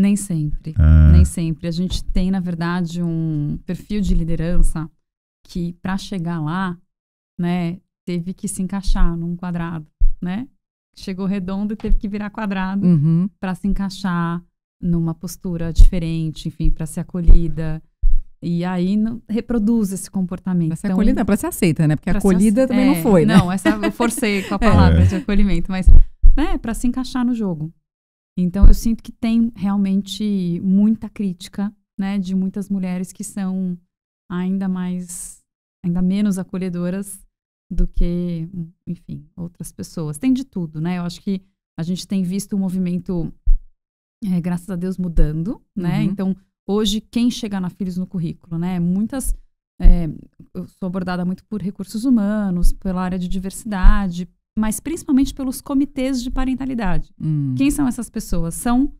Nem sempre. Ah. Nem sempre. A gente tem, na verdade, um perfil de liderança que, para chegar lá, né, teve que se encaixar num quadrado, né? Chegou redondo e teve que virar quadrado uhum. para se encaixar numa postura diferente, enfim, para ser acolhida. E aí não, reproduz esse comportamento. Para ser então, acolhida, para ser aceita, né? Porque acolhida também é, não foi, né? Não, essa eu forcei com a [LAUGHS] é. palavra é. de acolhimento, mas né, para se encaixar no jogo. Então eu sinto que tem realmente muita crítica, né, de muitas mulheres que são ainda mais, ainda menos acolhedoras do que, enfim, outras pessoas. Tem de tudo, né? Eu acho que a gente tem visto o movimento, é, graças a Deus, mudando, né? Uhum. Então hoje quem chega na Filhos no currículo, né? Muitas é, eu sou abordada muito por recursos humanos, pela área de diversidade, mas principalmente pelos comitês de parentalidade. Hum. Quem são essas pessoas? São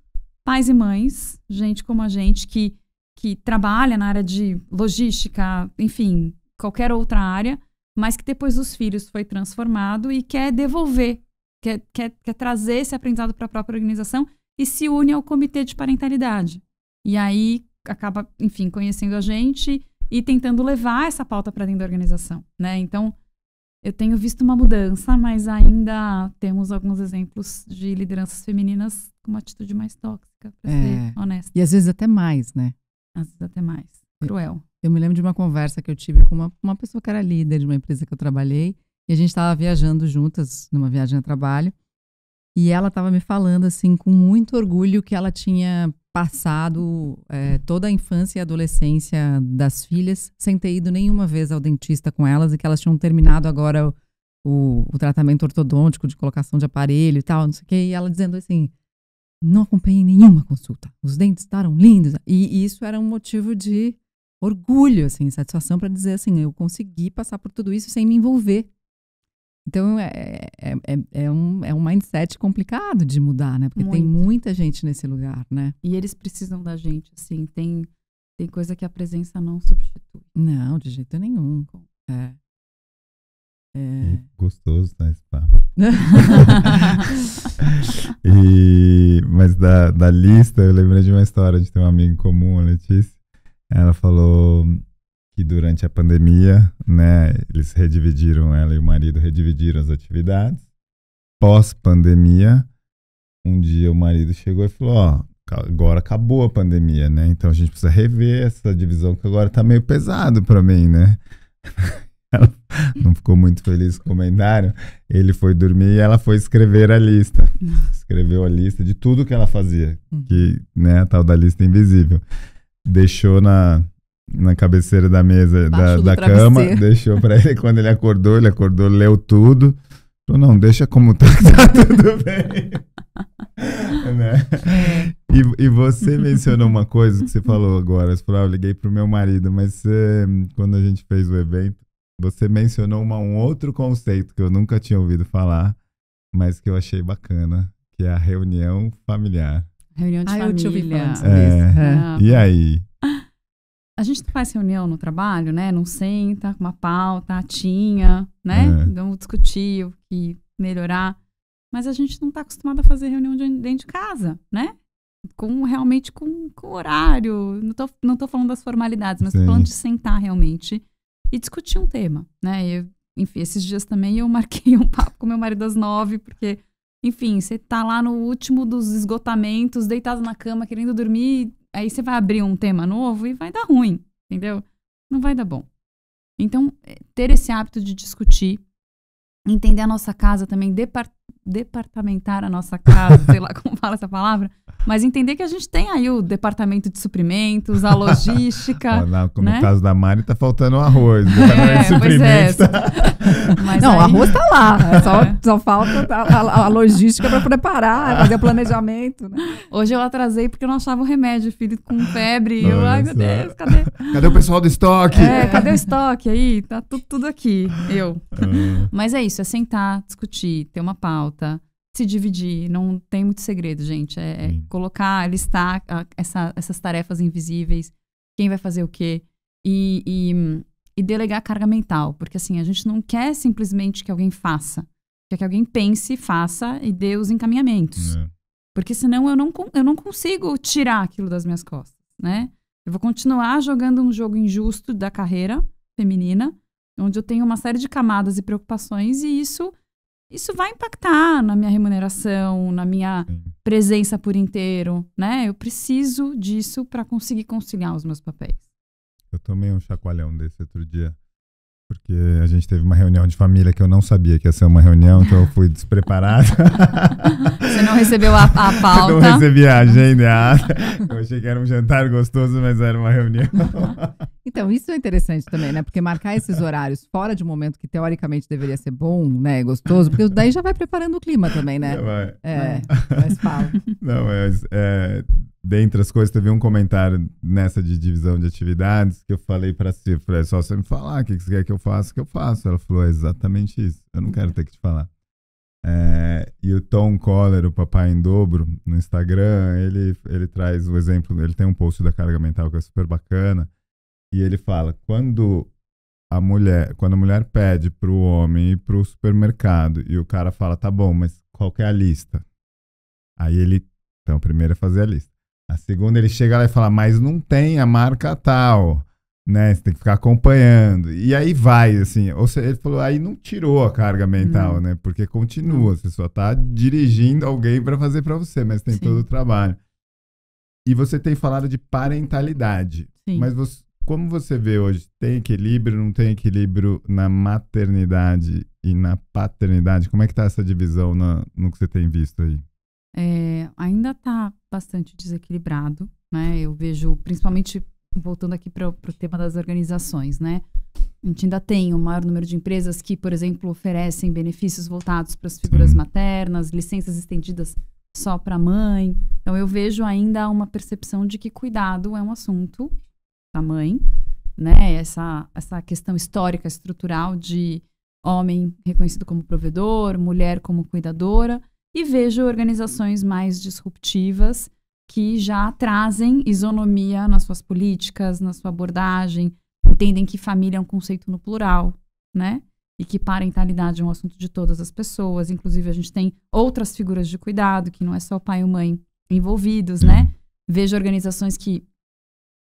pais e mães, gente como a gente, que, que trabalha na área de logística, enfim, qualquer outra área, mas que depois dos filhos foi transformado e quer devolver, quer, quer, quer trazer esse aprendizado para a própria organização e se une ao comitê de parentalidade. E aí acaba, enfim, conhecendo a gente e tentando levar essa pauta para dentro da organização, né? Então, eu tenho visto uma mudança, mas ainda temos alguns exemplos de lideranças femininas com uma atitude mais tóxica, pra é. ser honesta. E às vezes até mais, né? Às vezes até mais. Cruel. Eu, eu me lembro de uma conversa que eu tive com uma, uma pessoa que era líder de uma empresa que eu trabalhei, e a gente estava viajando juntas numa viagem a trabalho. E ela estava me falando, assim, com muito orgulho que ela tinha passado é, toda a infância e adolescência das filhas sem ter ido nenhuma vez ao dentista com elas e que elas tinham terminado agora o, o tratamento ortodôntico de colocação de aparelho e tal, não sei o quê. E ela dizendo assim, não acompanhei nenhuma consulta. Os dentes estavam lindos. E, e isso era um motivo de orgulho, assim, satisfação para dizer assim, eu consegui passar por tudo isso sem me envolver então é, é, é, é, um, é um mindset complicado de mudar, né? Porque Muito. tem muita gente nesse lugar, né? E eles precisam da gente, assim, tem, tem coisa que a presença não substitui. Não, de jeito nenhum. É. É. Gostoso, né, esse papo. [LAUGHS] e, mas da, da lista, eu lembrei de uma história de ter um amigo comum, a Letícia. Ela falou que durante a pandemia, né, eles redividiram, ela e o marido redividiram as atividades. Pós-pandemia, um dia o marido chegou e falou: Ó, agora acabou a pandemia, né? Então a gente precisa rever essa divisão que agora tá meio pesado para mim, né? [LAUGHS] ela não ficou muito feliz com o comentário. Ele foi dormir e ela foi escrever a lista. Escreveu a lista de tudo que ela fazia, hum. que, né, a tal da lista invisível. Deixou na na cabeceira da mesa da, da cama, [LAUGHS] deixou para ele quando ele acordou, ele acordou, leu tudo. Falou, não, deixa como tá, [LAUGHS] tá tudo bem. [LAUGHS] né? e, e, você mencionou uma coisa que você falou agora. Você falou, ah, eu liguei pro meu marido, mas eh, quando a gente fez o evento, você mencionou uma, um outro conceito que eu nunca tinha ouvido falar, mas que eu achei bacana, que é a reunião familiar. Reunião de ah, família. Eu te ouvi é, isso. É. E aí? a gente tá faz reunião no trabalho, né? Não senta com uma pauta, tinha, né? É. Então, vamos discutir o que melhorar. Mas a gente não está acostumado a fazer reunião de, dentro de casa, né? Com, realmente com, com horário. Não estou não tô falando das formalidades, mas Sim. tô falando de sentar realmente e discutir um tema, né? enfim, esses dias também eu marquei um papo com meu marido às nove, porque enfim, você tá lá no último dos esgotamentos, deitado na cama, querendo dormir, aí você vai abrir um tema novo e vai dar ruim, entendeu? Não vai dar bom. Então, é, ter esse hábito de discutir, entender a nossa casa também, departamentar a nossa casa, sei lá [LAUGHS] como fala essa palavra, mas entender que a gente tem aí o departamento de suprimentos, a logística. Lá, [LAUGHS] como né? no caso da Mari, tá faltando arroz. [LAUGHS] É, pois é. Tá não, aí... arroz tá lá. É. Só, é. só falta a, a logística para preparar, fazer o planejamento. Né? Hoje eu atrasei porque eu não achava o remédio, filho com febre. Eu, ai meu Deus, cadê? Cadê o pessoal do estoque? É, cadê o estoque aí? Tá tudo, tudo aqui, eu. Hum. Mas é isso, é sentar, discutir, ter uma pausa alta, se dividir, não tem muito segredo, gente. É, é colocar, listar a, essa, essas tarefas invisíveis, quem vai fazer o quê, e, e, e delegar carga mental. Porque assim, a gente não quer simplesmente que alguém faça, quer que alguém pense, faça e dê os encaminhamentos. É. Porque senão eu não, eu não consigo tirar aquilo das minhas costas, né? Eu vou continuar jogando um jogo injusto da carreira feminina, onde eu tenho uma série de camadas e preocupações, e isso isso vai impactar na minha remuneração, na minha presença por inteiro, né? Eu preciso disso para conseguir conciliar os meus papéis. Eu tomei um chacoalhão desse outro dia porque a gente teve uma reunião de família que eu não sabia que ia ser uma reunião, então eu fui despreparado. [LAUGHS] Você não recebeu a, a pauta? [LAUGHS] Eu não recebi a agenda. Eu achei que era um jantar gostoso, mas era uma reunião. [LAUGHS] Então, isso é interessante também, né? Porque marcar esses horários fora de um momento que teoricamente deveria ser bom, né? Gostoso, porque daí já vai preparando o clima também, né? Já vai. É, mas fala. Não, mas é, dentre as coisas, teve um comentário nessa de divisão de atividades que eu falei para si, falei, só você me falar o que você quer que eu faça, que eu faço. Ela falou, é exatamente isso. Eu não quero ter que te falar. É, e o Tom Coller, o Papai em Dobro, no Instagram, ele, ele traz o exemplo, ele tem um post da carga mental que é super bacana, e ele fala, quando a mulher, quando a mulher pede pro homem ir pro supermercado e o cara fala, tá bom, mas qual que é a lista? Aí ele, então primeiro é fazer a lista. A segunda ele chega lá e fala, mas não tem a marca tal, né? Você tem que ficar acompanhando. E aí vai, assim. Ou seja, ele falou, aí não tirou a carga mental, não. Hum. né? Porque continua, hum. você só tá dirigindo alguém para fazer para você, mas tem Sim. todo o trabalho. E você tem falado de parentalidade. Sim. Mas você, como você vê hoje? Tem equilíbrio, não tem equilíbrio na maternidade e na paternidade? Como é que tá essa divisão na, no que você tem visto aí? é, ainda está bastante desequilibrado, né? Eu vejo, principalmente voltando aqui para o tema das organizações, né? A gente ainda tem o um maior número de empresas que, por exemplo, oferecem benefícios voltados para as figuras Sim. Uhum. maternas, licenças estendidas só para a mãe. Então, eu vejo ainda uma percepção de que cuidado é um assunto da mãe, né? Essa, essa questão histórica, estrutural de homem reconhecido como provedor, mulher como cuidadora, e vejo organizações mais disruptivas que já trazem isonomia nas suas políticas, na sua abordagem, entendem que família é um conceito no plural, né? E que parentalidade é um assunto de todas as pessoas. Inclusive, a gente tem outras figuras de cuidado, que não é só pai o mãe envolvidos, uhum. né? Vejo organizações que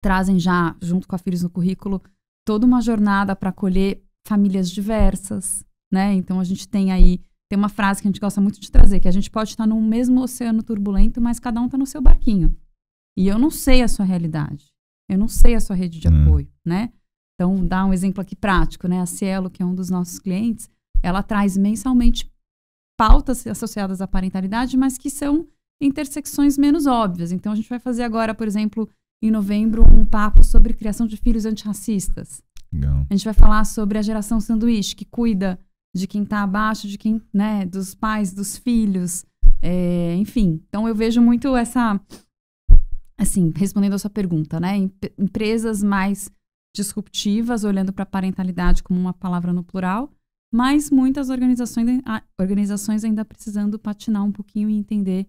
trazem já, junto com a Filhos no Currículo, toda uma jornada para acolher famílias diversas, né? Então, a gente tem aí tem uma frase que a gente gosta muito de trazer, que é, a gente pode estar no mesmo oceano turbulento, mas cada um está no seu barquinho. E eu não sei a sua realidade. Eu não sei a sua rede de hum. apoio, né? Então, dá um exemplo aqui prático, né? A Cielo, que é um dos nossos clientes, ela traz mensalmente pautas associadas à parentalidade, mas que são intersecções menos óbvias. Então, a gente vai fazer agora, por exemplo, em novembro, um papo sobre criação de filhos antirracistas. Legal. A gente vai falar sobre a geração sanduíche, que cuida de quem está abaixo, de quem, né, dos pais, dos filhos, é, enfim. Então eu vejo muito essa, assim, respondendo a sua pergunta, né, em, empresas mais disruptivas, olhando para a parentalidade como uma palavra no plural, mas muitas organizações, organizações ainda precisando patinar um pouquinho e entender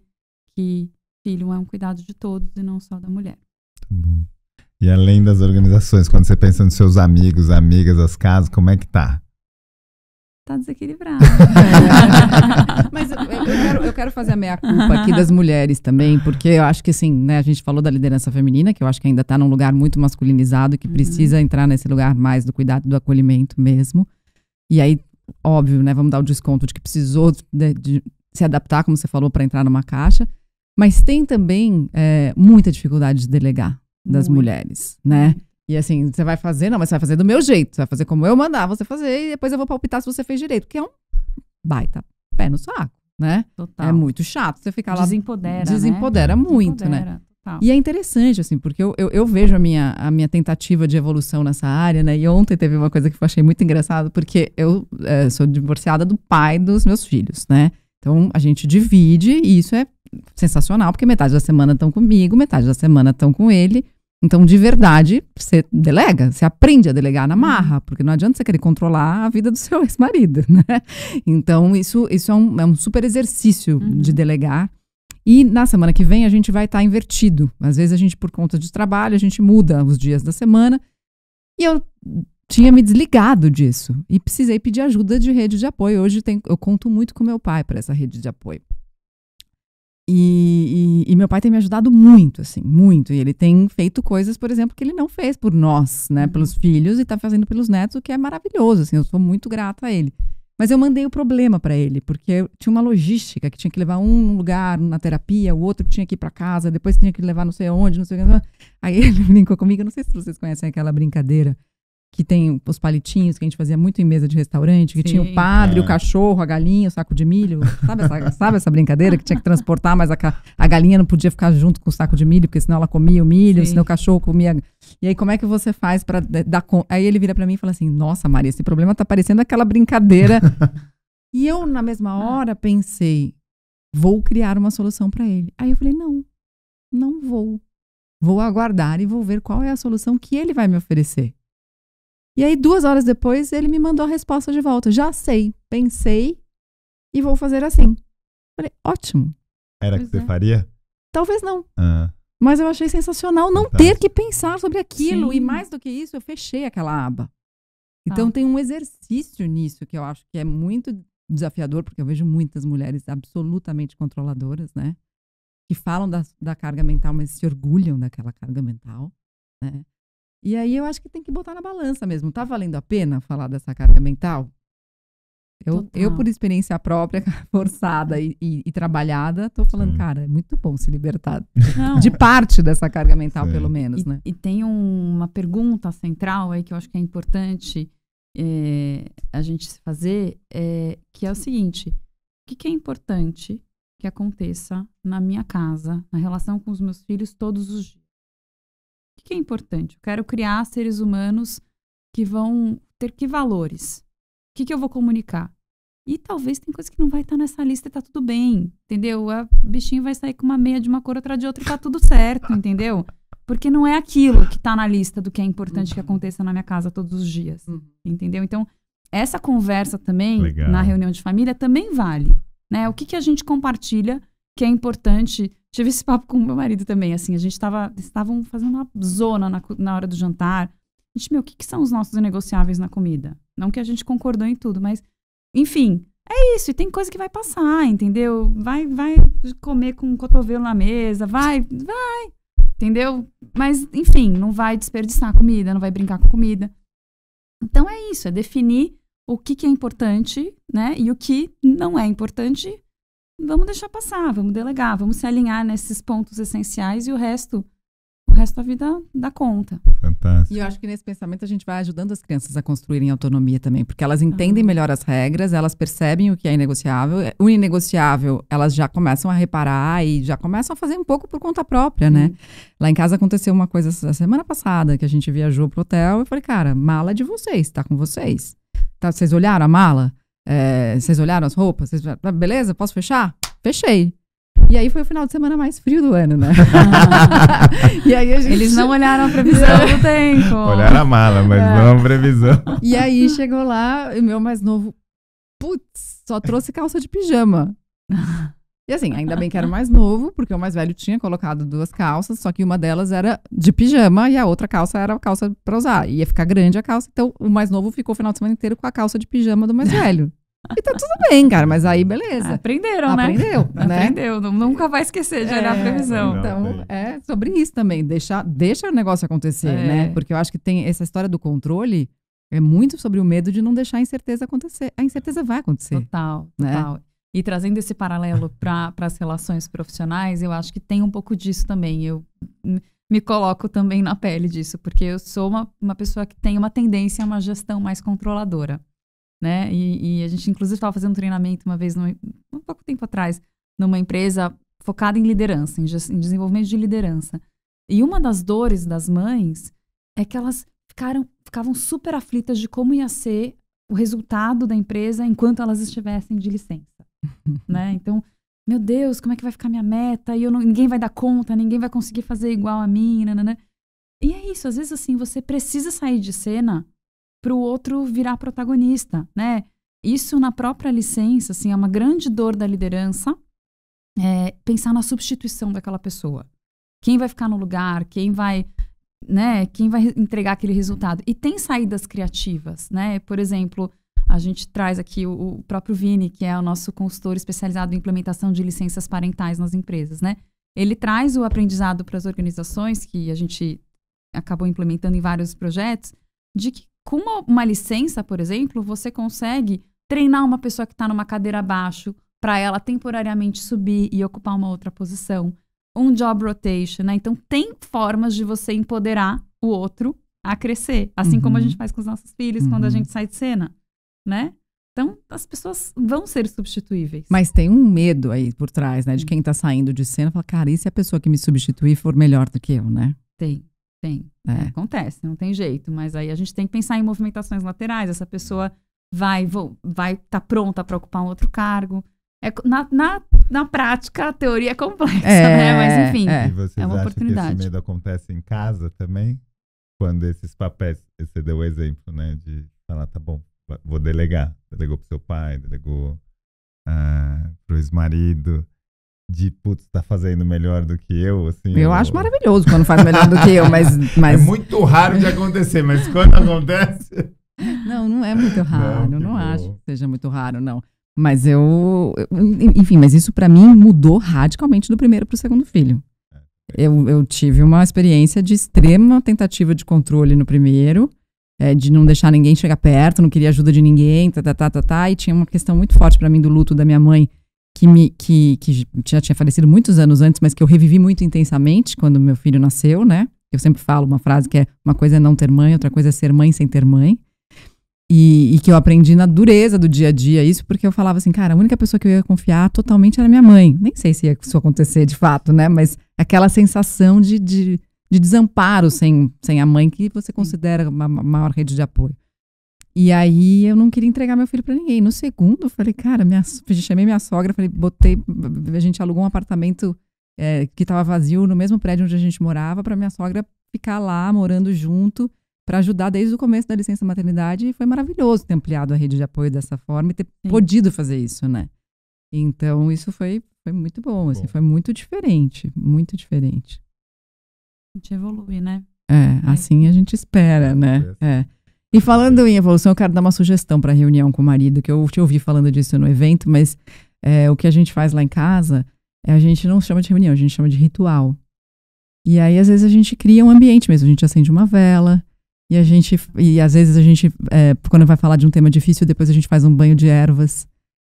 que filho é um cuidado de todos e não só da mulher. Tá e além das organizações, quando você pensa nos seus amigos, amigas, as casas, como é que tá? tá desequilibrado. [LAUGHS] Mas eu, eu, quero, eu, quero, fazer a meia culpa aqui das mulheres também, porque eu acho que assim, né, a gente falou da liderança feminina, que eu acho que ainda está num lugar muito masculinizado, que uhum. precisa entrar nesse lugar mais do cuidado do acolhimento mesmo. E aí, óbvio, né, vamos dar o desconto de que precisou de, de se adaptar, como você falou, para entrar numa caixa. Mas tem também é, muita dificuldade de delegar das Muito. mulheres, né? Uhum. E assim, você vai fazer, não, mas você vai fazer do meu jeito. Você vai fazer como eu mandar você fazer e depois eu vou palpitar se você fez direito. Que é um baita pé no saco, né? Total. É muito chato você ficar lá. Desempodera. Né? Desempodera né? muito, desempodera. né? Total. E é interessante, assim, porque eu, eu, eu, vejo a minha, a minha tentativa de evolução nessa área, né? E ontem teve uma coisa que eu achei muito engraçado, porque eu é, sou divorciada do pai dos meus filhos, né? Então a gente divide e isso é sensacional, porque metade da semana estão comigo, metade da semana estão com ele. Então, de verdade, você delega, você aprende a delegar na uhum. marra, porque não adianta você querer controlar a vida do [LAUGHS] seu ex-marido, né? Então, isso, isso é, um, é um super exercício uhum. de delegar. E na semana que vem a gente vai estar tá invertido. Às vezes a gente, por conta de trabalho, a gente muda os dias da semana. E eu tinha me desligado disso e precisei pedir ajuda de rede de apoio. Hoje tem, eu conto muito com meu pai para essa rede de apoio. E, e, meu pai tem me ajudado muito, assim, muito. E ele tem feito coisas, por exemplo, que ele não fez por nós, né? Uhum. Pelos filhos e está fazendo pelos netos, o que é maravilhoso, assim. Eu sou muito grata a ele. Mas eu mandei o problema para ele, porque tinha uma logística que tinha que levar um num lugar na terapia, o outro tinha que ir para casa, depois tinha que levar não sei onde, não sei o que. Aí ele [LAUGHS] brincou comigo, não sei se vocês conhecem aquela brincadeira que tem os palitinhos que a gente fazia muito em mesa de restaurante, que Sim. tinha o padre, é. o cachorro, a galinha, o saco de milho. Sabe essa, [LAUGHS] sabe essa brincadeira que tinha que transportar, mas a, a, galinha não podia ficar junto com o saco de milho, porque senão ela comia o milho, Sim. senão o cachorro comia. E aí como é que você faz para dar conta? Aí ele vira para mim e fala assim: "Nossa, Maria, esse problema tá parecendo aquela brincadeira". [LAUGHS] e eu na mesma hora pensei: "Vou criar uma solução para ele". Aí eu falei: "Não. Não vou. Vou aguardar e vou ver qual é a solução que ele vai me oferecer". E aí, duas horas depois, ele me mandou a resposta de volta. Já sei, pensei e vou fazer assim. Falei, ótimo. Era o que você é. faria? Talvez não. Ah. Mas eu achei sensacional não Fantástico. ter que pensar sobre aquilo. Sim. E mais do que isso, eu fechei aquela aba. Então ah. tem um exercício nisso que eu acho que é muito desafiador, porque eu vejo muitas mulheres absolutamente controladoras, né? Que falam da, da carga mental, mas se orgulham daquela carga mental, né? E aí eu acho que tem que botar na balança mesmo. Tá valendo a pena falar dessa carga mental? Eu, eu por experiência própria, [LAUGHS] forçada e, e, e trabalhada, tô falando, Sim. cara, é muito bom se libertar Não. de parte dessa carga mental, Sim. pelo menos, e, né? E tem uma pergunta central aí que eu acho que é importante é, a gente se fazer, é, que é o seguinte, o que, que é importante que aconteça na minha casa, na relação com os meus filhos todos os dias? que, que é importante? Eu quero criar seres humanos que vão ter que valores? O que, que eu vou comunicar? E talvez tem coisa que não vai estar tá nessa lista e tá tudo bem, entendeu? O bichinho vai sair com uma meia de uma cor, outra de outra e tá tudo certo, [LAUGHS] entendeu? Porque não é aquilo que tá na lista do que é importante uhum. que aconteça na minha casa todos os dias, uhum. entendeu? Então, essa conversa também, Legal. na reunião de família, também vale, né? O que, que a gente compartilha que é importante Tive esse papo com meu marido também, assim, a gente estava estavam fazendo uma zona na, na hora do jantar. A gente, meu, o que, que são os nossos negociáveis na comida? Não que a gente concordou em tudo, mas enfim, é isso, e tem coisa que vai passar, entendeu? Vai vai comer com um cotovelo na mesa, vai, vai. Entendeu? Mas enfim, não vai desperdiçar comida, não vai brincar com comida. Então é isso, é definir o que, que é importante, né? E o que não é importante vamos deixar passar, vamos delegar, vamos se alinhar nesses pontos essenciais e o resto o resto da vida dá conta. Fantástico. E eu acho que nesse pensamento a gente vai ajudando as crianças a construírem autonomia também, porque elas entendem ah. melhor as regras, elas percebem o que é inegociável. É, o inegociável, elas já começam a reparar e já começam a fazer um pouco por conta própria, né? Uhum. Lá em casa aconteceu uma coisa essa semana passada, que a gente viajou pro hotel e falei, cara, mala é de vocês, tá com vocês. Tá, vocês olharam a mala? É, vocês olharam as roupas? Ah, beleza? Posso fechar? Fechei. E aí foi o final de semana mais frio do ano, né? [LAUGHS] e aí gente... Eles não olharam a previsão do tempo. Olharam a mala, mas é. não a previsão. [LAUGHS] E aí chegou lá, e meu mais novo, putz, só trouxe calça de pijama. E assim, ainda bem que era o mais novo, porque o mais velho tinha colocado duas calças, só que uma delas era de pijama e a outra calça era a calça para usar. Ia ficar grande a calça, então o mais novo ficou o final de semana inteiro com a calça de pijama do mais [LAUGHS] velho. E tá tudo bem, cara, mas aí beleza. Aprenderam, né? Aprendeu, né? Aprendeu, nunca vai esquecer de é, olhar a é. previsão. Então, é sobre isso também, deixar, deixa o negócio acontecer, é. né? Porque eu acho que tem essa história do controle, é muito sobre o medo de não deixar a incerteza acontecer. A incerteza vai acontecer. Total, né? total. Né? E trazendo esse paralelo para as relações profissionais, eu acho que tem um pouco disso também. Eu me coloco também na pele disso, porque eu sou uma, uma pessoa que tem uma tendência a uma gestão mais controladora né? E, e a gente, inclusive, estava fazendo um treinamento uma vez, numa, um pouco tempo atrás, numa empresa focada em liderança, em, em desenvolvimento de liderança. E uma das dores das mães é que elas ficaram, ficavam super aflitas de como ia ser o resultado da empresa enquanto elas estivessem de licença, [LAUGHS] né? Então, meu Deus, como é que vai ficar minha meta? E eu não, ninguém vai dar conta, ninguém vai conseguir fazer igual a mim, né? E é isso, às vezes assim, você precisa sair de cena para o outro virar protagonista, né? Isso na própria licença, assim, é uma grande dor da liderança, é, pensar na substituição daquela pessoa. Quem vai ficar no lugar? Quem vai, né? Quem vai entregar aquele resultado? E tem saídas criativas, né? Por exemplo, a gente traz aqui o, o próprio Vini, que é o nosso consultor especializado em implementação de licenças parentais nas empresas, né? Ele traz o aprendizado para as organizações que a gente acabou implementando em vários projetos de que com uma, uma licença, por exemplo, você consegue treinar uma pessoa que está numa cadeira abaixo para ela temporariamente subir e ocupar uma outra posição. Um job rotation, né? Então tem formas de você empoderar o outro a crescer, assim uhum. como a uhum. gente faz com os nossos filhos uhum. quando a uhum. gente sai de cena, né? Então, as pessoas vão ser substituíveis. Mas tem um medo aí por trás, né? De hum. quem tá saindo de cena, fala, cara, e se a pessoa que me substituir for melhor do que eu, né? Tem, tem. Né? É. Acontece, não tem jeito. Mas aí a gente tem que pensar em movimentações laterais. Essa pessoa vai vou, vai tá pronta para ocupar um outro cargo. É, na, na, na prática, a teoria é complexa, é, né? Mas enfim, é, e vocês é uma acham oportunidade. Que esse medo acontece em casa também? Quando esses papéis, você deu o exemplo, né? De falar, tá bom, vou delegar. Delegou pro seu pai, delegou ah, pro ex-marido de putz, tá fazendo melhor do que eu, assim. Eu, eu... acho maravilhoso quando faz melhor do que eu, mas, [LAUGHS] mas. É muito raro de acontecer, mas quando acontece. [LAUGHS] Não, não é muito raro. Não, não acho que seja muito raro, não. Mas eu. Enfim, mas isso para mim mudou radicalmente do primeiro pro segundo filho. É, eu, eu tive uma experiência de extrema tentativa de controle no primeiro, é, de não deixar ninguém chegar perto, não queria ajuda de ninguém, tá, tá, tá, tá, tá. E tinha uma questão muito forte para mim do luto da minha mãe, que, me, que, que já tinha falecido muitos anos antes, mas que eu revivi muito intensamente quando meu filho nasceu, né? Eu sempre falo uma frase que é uma coisa é não ter mãe, outra coisa é ser mãe sem ter mãe. E, e, que eu aprendi na dureza do dia a dia isso, porque eu falava assim, cara, a única pessoa que eu ia confiar totalmente era minha mãe. Nem sei se isso acontecer de fato, né? Mas aquela sensação de, de, de desamparo sem, sem a mãe que você considera a maior rede de apoio. E aí eu não queria entregar meu filho para ninguém. No segundo, eu falei, cara, minha, chamei minha sogra, falei, botei, a gente alugou um apartamento é, que estava vazio no mesmo prédio onde a gente morava para minha sogra ficar lá morando junto para ajudar desde o começo da licença maternidade e foi maravilhoso ter ampliado a rede de apoio dessa forma e ter Sim. podido fazer isso, né? Então isso foi foi muito bom, assim, bom. foi muito diferente, muito diferente. A gente evolui, né? É, é, assim a gente espera, é, né? É. E falando em evolução, eu quero dar uma sugestão para reunião com o marido, que eu te ouvi falando disso no evento, mas é, o que a gente faz lá em casa, é, a gente não chama de reunião, a gente chama de ritual. E aí, às vezes, a gente cria um ambiente mesmo, a gente acende uma vela, e a gente, e às vezes a gente, é, quando vai falar de um tema difícil, depois a gente faz um banho de ervas.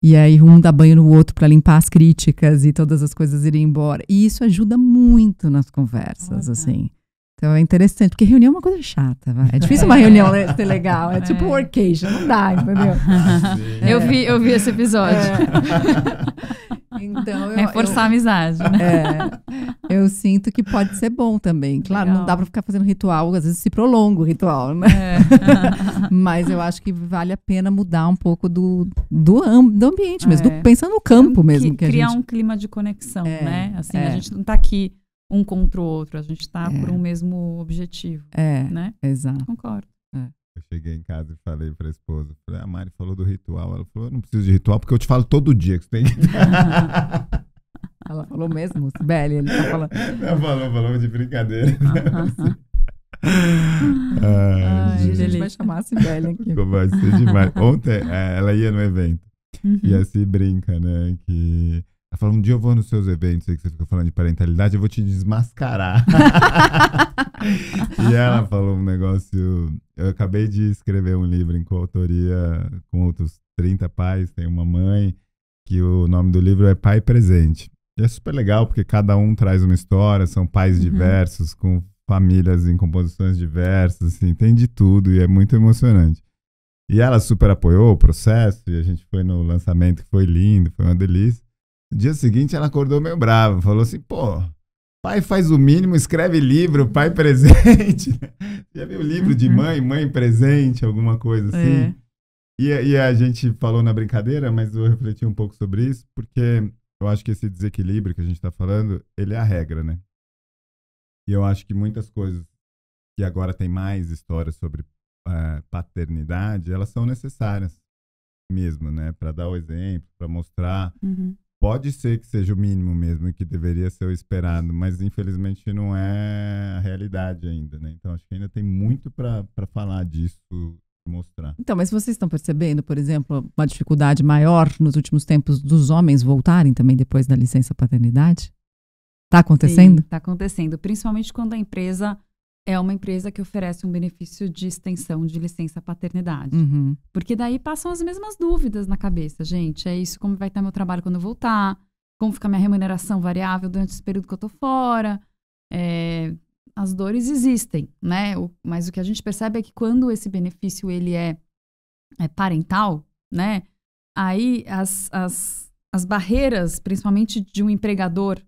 E aí um dá banho no outro para limpar as críticas e todas as coisas irem embora. E isso ajuda muito nas conversas, assim. Então é interessante, porque reunião é uma coisa chata. Vai? É difícil uma é. reunião ser legal. É, é. tipo workation, não dá, entendeu? É. [LAUGHS] Eu, vi, eu vi esse episódio. É. Então, eu, é forçar eu, a amizade, né? É, eu sinto que pode ser bom também. Claro, legal. não dá para ficar fazendo ritual, às vezes se prolonga o ritual, né? É. [LAUGHS] Mas eu acho que vale a pena mudar um pouco do, do, do ambiente mesmo, do, é. pensando no campo então, mesmo. Que, que criar gente... um clima de conexão, né? Assim, a gente não está aqui um contra o outro. A gente está é. por um mesmo objetivo. É. Né? Exato. Concordo. É. Eu cheguei em casa e falei pra esposa, falei, a ah, Mari falou do ritual. Ela falou, eu não preciso de ritual, porque eu te falo todo dia que você tem que. [LAUGHS] [LAUGHS] Ela falou mesmo, Sibeli, ele tá falando. Ela falou, falou de brincadeira. [LAUGHS] Ai, Ai, A gente vai chamar a Sibeli aqui. Vai ser demais. Ontem é, ela ia no evento. Uhum. E assim brinca, né? Que ela falou um dia eu vou nos seus eventos aí que você fica falando de parentalidade, eu vou te desmascarar. [LAUGHS] e ela falou um negócio. Eu acabei de escrever um livro em coautoria com outros 30 pais, tem uma mãe, que o nome do livro é Pai Presente. E é super legal, porque cada um traz uma história, são pais uhum. diversos, com famílias em composições diversas, assim, tem de tudo e é muito emocionante. E ela super apoiou o processo e a gente foi no lançamento, foi lindo, foi uma delícia. No dia seguinte ela acordou meio brava, falou assim, pô, pai faz o mínimo, escreve livro, pai uhum. presente. [LAUGHS] Já viu livro de uhum. mãe, mãe presente, alguma coisa assim? É. E, e a gente falou na brincadeira, mas eu refleti um pouco sobre isso, porque eu acho que esse desequilíbrio que a gente está falando, ele é a regra, né? E eu acho que muitas coisas que agora tem mais histórias sobre uh, paternidade, elas são necessárias mesmo, né? Para dar o exemplo, para mostrar uhum pode ser que seja o mínimo mesmo que deveria ser o esperado, mas infelizmente não é a realidade ainda, né? Então acho que ainda tem muito para falar disso mostrar. Então, mas vocês estão percebendo, por exemplo, uma dificuldade maior nos últimos tempos dos homens voltarem também depois da licença paternidade? Está acontecendo? Está acontecendo, principalmente quando a empresa é uma empresa que oferece um benefício de extensão de licença paternidade. Uhum. Porque daí passam as mesmas dúvidas na cabeça, gente. É isso, como vai estar meu trabalho quando eu voltar? Como fica minha remuneração variável durante esse período que eu tô fora? É, as dores existem, né? O, mas o que a gente percebe é que quando esse benefício ele é, é parental, né? Aí as, as, as barreiras, principalmente de um empregador,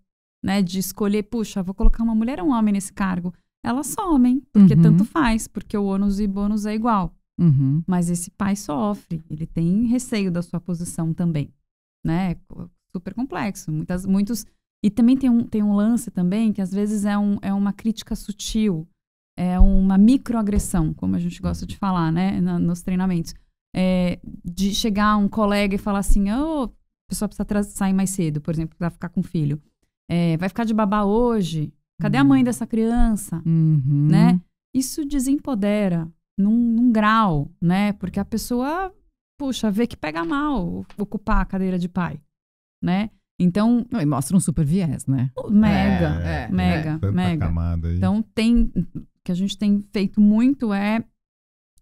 né? De escolher, puxa, vou colocar uma mulher ou um homem nesse cargo elas somem, porque uhum. tanto faz, porque o ônus e bônus é igual. Uhum. Mas esse pai sofre, ele tem receio da sua posição também, né? É super complexo. Muitas, muitos e também tem um, tem um lance também que às vezes é, um, é uma crítica sutil, é uma microagressão, como a gente gosta de falar, né, Na, nos treinamentos. É, de chegar um colega e falar assim, oh, a pessoa precisa sair mais cedo, por exemplo, para ficar com o filho. É, vai ficar de babá hoje? Cadê a hum. mãe dessa criança? Uhum. Né? Isso desempodera num, num, grau, né? Porque a pessoa, puxa, vê que pega mal ocupar a cadeira de pai, né? Então. e mostra um super viés, né? Mega, é, é, mega, é. mega. Então tem. O que a gente tem feito muito é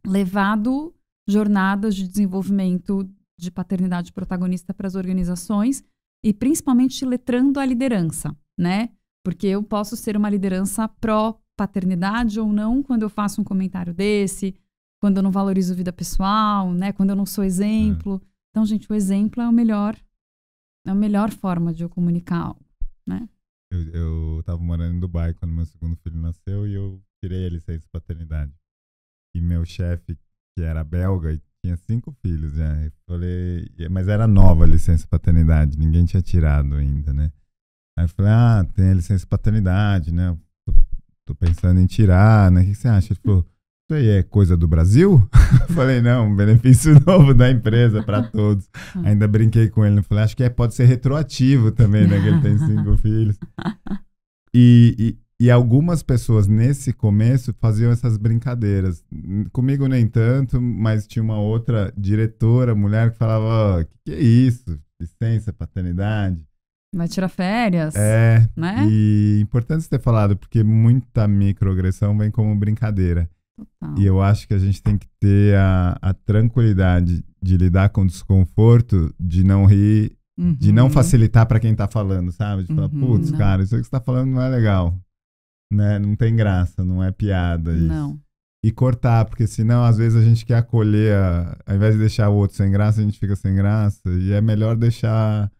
levado jornadas de desenvolvimento de paternidade protagonista para as organizações e principalmente letrando a liderança, né? Porque eu posso ser uma liderança pró-paternidade ou não quando eu faço um comentário desse, quando eu não valorizo vida pessoal, né? Quando eu não sou exemplo. É. Então, gente, o exemplo é o melhor, é a melhor forma de eu comunicar algo, né? Eu, eu tava morando em Dubai quando meu segundo filho nasceu e eu tirei a licença de paternidade. E meu chefe, que era belga tinha cinco filhos já, né, falei, mas era nova a licença paternidade, ninguém tinha tirado ainda, né? Aí eu falei, ah, tem a licença paternidade, né? Tô, tô pensando em tirar, né? O que você acha? Ele falou, isso aí é coisa do Brasil? [LAUGHS] eu falei, não, um benefício [LAUGHS] novo da empresa para todos. Hum. Ainda brinquei com ele, eu né? falei, acho que é, pode ser retroativo também, né? Que ele tem cinco [LAUGHS] filhos. E, e, e, algumas pessoas nesse começo faziam essas brincadeiras. Comigo nem tanto, mas tinha uma outra diretora, mulher, que falava, o oh, que, que é isso? Licença, paternidade. Vai tirar férias. É. Né? E importante ter falado, porque muita microagressão vem como brincadeira. Total. E eu acho que a gente tem que ter a, a tranquilidade de lidar com o desconforto, de não rir, uhum. de não uhum. facilitar para quem tá falando, sabe? De falar, uhum, putz, cara, isso que você tá falando não é legal. Né? Não tem graça, não é piada. Isso. Não. E cortar, porque senão às vezes a gente quer acolher, a... ao invés de deixar o outro sem graça, a gente fica sem graça. E é melhor deixar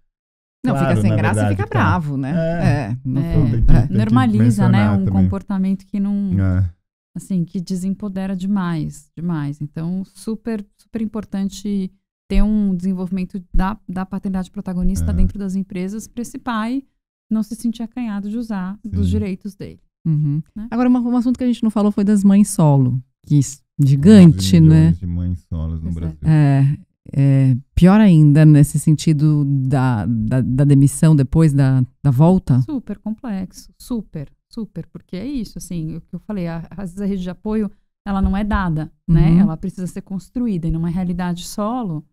não, claro, fica sem graça verdade, e fica tá. bravo, né? Tá. É, é, não, né? é, tem que, tem normaliza, né? Um também. comportamento que não. É. Assim, que desempodera demais, demais. Então, super, super importante ter um desenvolvimento da, da paternidade protagonista é. dentro das empresas para esse pai não se sentir acanhado de usar Sim. dos direitos dele. Uhum. Né? Agora, uma, um assunto que a gente não falou foi das mães solo, que gigante, né? De mães solas no é. Brasil. É, é, pior ainda nesse sentido da, da, da, demissão depois da, da volta? Super complexo, super, super, porque é isso, assim, o que eu falei, a, às vezes a rede de apoio, ela não é dada, né? uhum. né? Ela precisa ser construída e numa realidade solo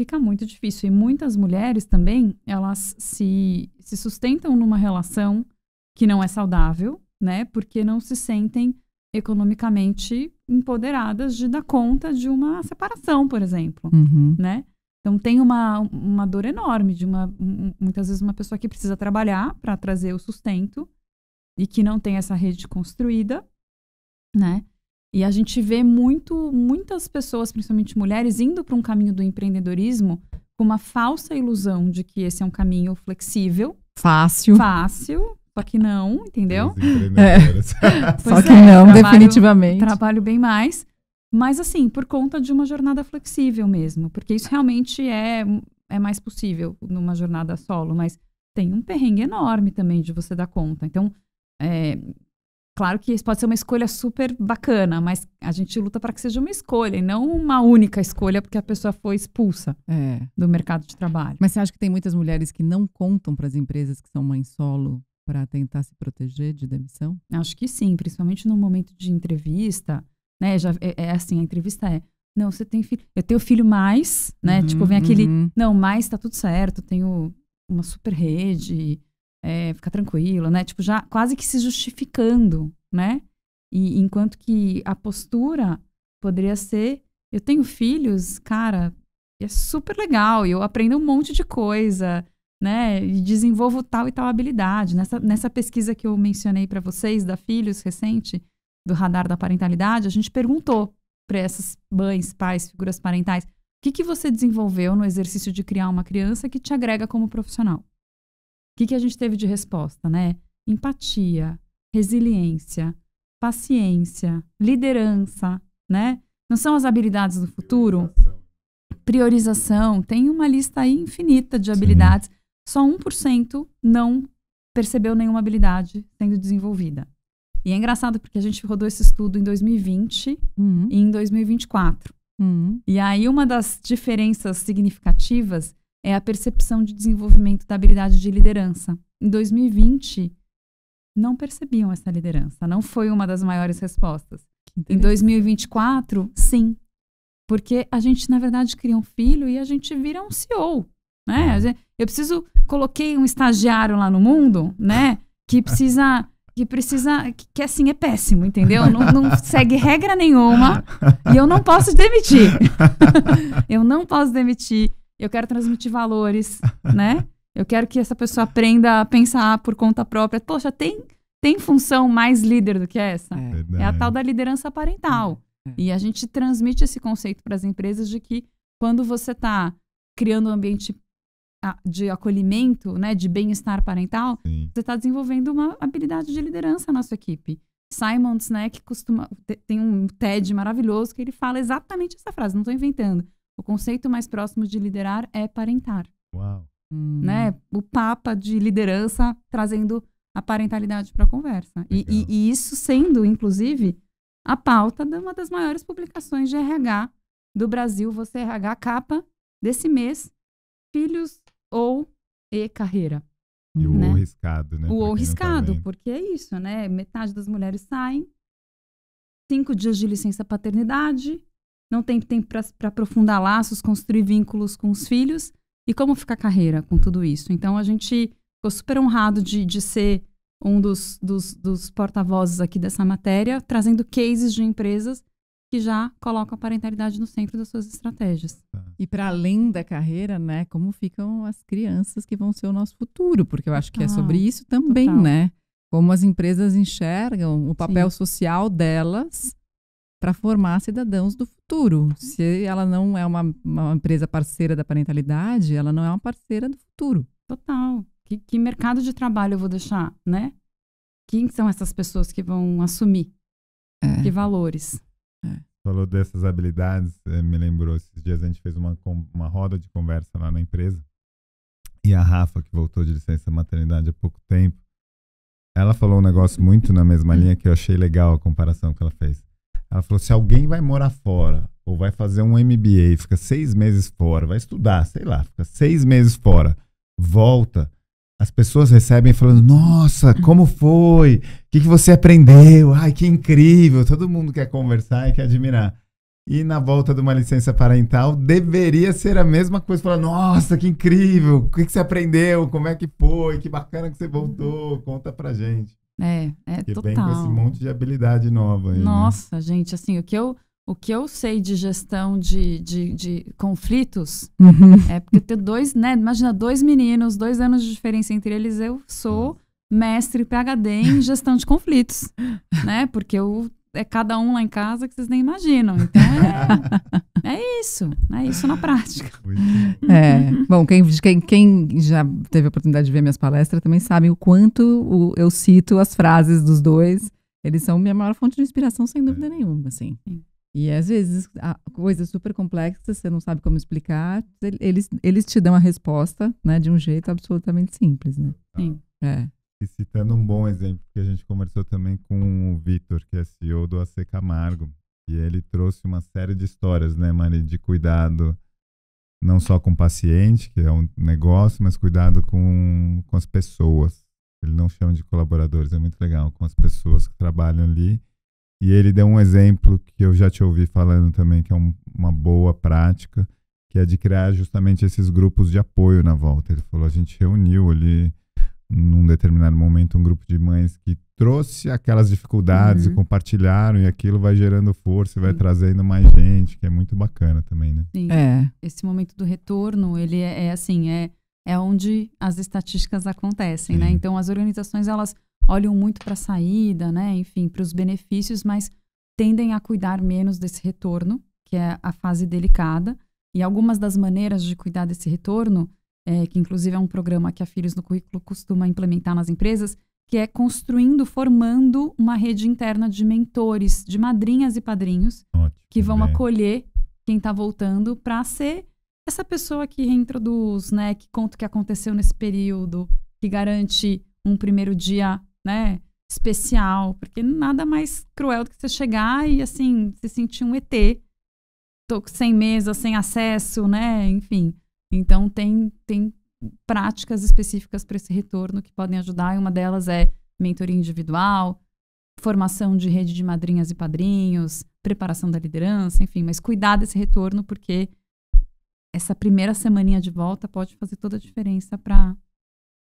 fica muito difícil. E muitas mulheres também, elas se, se sustentam numa relação que não é saudável, né? Porque não se sentem economicamente empoderadas de dar conta de uma separação, por exemplo, uhum. né? Então tem uma, uma dor enorme de uma muitas vezes uma pessoa que precisa trabalhar para trazer o sustento e que não tem essa rede construída, né? E a gente vê muito muitas pessoas, principalmente mulheres, indo para um caminho do empreendedorismo com uma falsa ilusão de que esse é um caminho flexível, fácil, fácil, só que não, entendeu? É. [LAUGHS] Só que é, não, trabalho, definitivamente. Trabalho bem mais. Mas assim, por conta de uma jornada flexível mesmo. Porque isso realmente é, é mais possível numa jornada solo. Mas tem um perrengue enorme também de você dar conta. Então, é, claro que isso pode ser uma escolha super bacana, mas a gente luta para que seja uma escolha e não uma única escolha porque a pessoa foi expulsa é. do mercado de trabalho. Mas você acha que tem muitas mulheres que não contam para as empresas que são mães solo para tentar se proteger de demissão? Acho que sim, principalmente no momento de entrevista, né? Já é, é assim, a entrevista é não, você tem filho. Eu tenho filho mais, né? Uhum, tipo, vem aquele. Uhum. Não, mais tá tudo certo, tenho uma super rede, é, fica tranquila, né? Tipo, já quase que se justificando, né? E enquanto que a postura poderia ser: eu tenho filhos, cara, é super legal, eu aprendo um monte de coisa, né? E desenvolvo tal e tal habilidade. Nessa, nessa pesquisa que eu mencionei para vocês, da Filhos, recente, do radar da parentalidade, a gente perguntou para essas mães, pais, figuras parentais, o que, que você desenvolveu no exercício de criar uma criança que te agrega como profissional? O que, que a gente teve de resposta, né? Empatia, resiliência, paciência, liderança, né? Não são as habilidades do futuro? Priorização. Tem uma lista infinita de habilidades Sim só 1% não percebeu nenhuma habilidade sendo desenvolvida. E é engraçado porque a gente rodou esse estudo em 2020 uhum. e em 2024. Uhum. E aí uma das diferenças significativas é a percepção de desenvolvimento da habilidade de liderança. Em 2020, não percebiam essa liderança. Não foi uma das maiores respostas. Em 2024, sim. Porque a gente, na verdade, cria um filho e a gente vira um CEO. Né? Eu preciso, coloquei um estagiário lá no mundo, né? Que precisa que precisa. Que, que, assim é péssimo, entendeu? Não, não, segue regra nenhuma e eu não posso demitir. [LAUGHS] eu não posso demitir. Eu quero transmitir valores, né? Eu quero que essa pessoa aprenda a pensar por conta própria. Poxa, tem, tem função mais líder do que essa? É, é a tal da liderança parental. É. E a gente transmite esse conceito para as empresas de que quando você está criando um ambiente de acolhimento, né, de bem-estar parental, Sim. você está desenvolvendo uma habilidade de liderança na sua equipe. Simon que costuma tem um TED maravilhoso que ele fala exatamente essa frase, não estou inventando. O conceito mais próximo de liderar é parentar. Uau. Hum. Né? O papa de liderança trazendo a parentalidade para a conversa. E, e, e, isso sendo, inclusive, a pauta de uma das maiores publicações de RH do Brasil, você RH capa desse mês, filhos ou e carreira. E o né? ou riscado, né? O ou riscado, tá porque é isso, né? Metade das mulheres saem, cinco dias de licença paternidade, não tem tempo para aprofundar laços, construir vínculos com os filhos. E como fica a carreira com tudo isso? Então a gente ficou super honrado de, de ser um dos, dos, dos porta-vozes aqui dessa matéria, trazendo cases de empresas que já coloca a parentalidade no centro das suas estratégias. Tá. E para além da carreira, né, como ficam as crianças que vão ser o nosso futuro, porque eu acho que ah, é sobre isso também, total. né? Como as empresas enxergam o papel Sim. social delas para formar cidadãos do futuro. Se ela não é uma, uma, empresa parceira da parentalidade, ela não é uma parceira do futuro. Total. Que, que mercado de trabalho eu vou deixar, né? Quem são essas pessoas que vão assumir? É. Que valores? É. Falou dessas habilidades, é, me lembrou, esses dias a gente fez uma, uma roda de conversa lá na empresa, e a Rafa, que voltou de licença maternidade há pouco tempo, ela falou um negócio muito na mesma linha que eu achei legal a comparação que ela fez. Ela falou: se alguém vai morar fora ou vai fazer um MBA, fica seis meses fora, vai estudar, sei lá, fica seis meses fora, volta, as pessoas recebem falando: Nossa, como foi? O que, que você aprendeu? Ai, que incrível! Todo mundo quer conversar e quer admirar. E na volta de uma licença parental, deveria ser a mesma coisa. Falar, nossa, que incrível! O que, que você aprendeu? Como é que foi? Que bacana que você voltou! Conta pra gente. É, é total. vem com esse monte de habilidade nova. Aí, né? nossa, né? gente, assim, o que eu o que eu sei de gestão de, de, de conflitos uhum. é porque ter dois, né? Imagina, dois meninos, dois anos de diferença entre eles, eu sou mestre PhD em [LAUGHS] gestão de conflitos, né? Porque eu, é cada um lá em casa que vocês nem imaginam. Então é, [LAUGHS] é isso, é isso na prática. É, bom, quem, quem, quem, já teve a oportunidade de ver minhas palestras também sabe o quanto o, eu cito as frases dos dois. Eles são minha maior fonte de inspiração, sem dúvida é. nenhuma, assim. Sim. E às vezes, coisas super complexas, você não sabe como explicar, eles, eles te dão a resposta né, de um jeito absolutamente simples. Né? Ah. Sim. É. E citando um bom exemplo, que a gente conversou também com o Vitor, que é CEO do AC Camargo, e ele trouxe uma série de histórias, né, Mari, de cuidado não só com o paciente, que é um negócio, mas cuidado com, com as pessoas. Ele não chama de colaboradores, é muito legal, com as pessoas que trabalham ali e ele deu um exemplo que eu já te ouvi falando também, que é um, uma boa prática, que é de criar justamente esses grupos de apoio na volta. Ele falou: a gente reuniu ali, num determinado momento, um grupo de mães que trouxe aquelas dificuldades uhum. e compartilharam, e aquilo vai gerando força e vai Sim. trazendo mais gente, que é muito bacana também, né? Sim. É. Esse momento do retorno, ele é, é assim, é é onde as estatísticas acontecem, né? Sim. né? Então as organizações elas olham muito para a saída, né? Enfim, para os benefícios, mas tendem a cuidar menos desse retorno, que é a fase delicada. E algumas das maneiras de cuidar desse retorno, é, que inclusive é um programa que a Filhos no Currículo costuma implementar nas empresas, que é construindo, formando uma rede interna de mentores, de madrinhas e padrinhos, Ótimo, que vão bem. acolher quem está voltando para ser essa pessoa que reintroduz, né, que conta o que aconteceu nesse período, que garante um primeiro dia, né, especial, porque nada mais cruel do que você chegar e assim se sentir um ET, tô sem mesa, sem acesso, né, enfim. Então tem tem práticas específicas para esse retorno que podem ajudar e uma delas é mentoria individual, formação de rede de madrinhas e padrinhos, preparação da liderança, enfim, mas cuidar desse retorno porque essa primeira semaninha de volta pode fazer toda a diferença para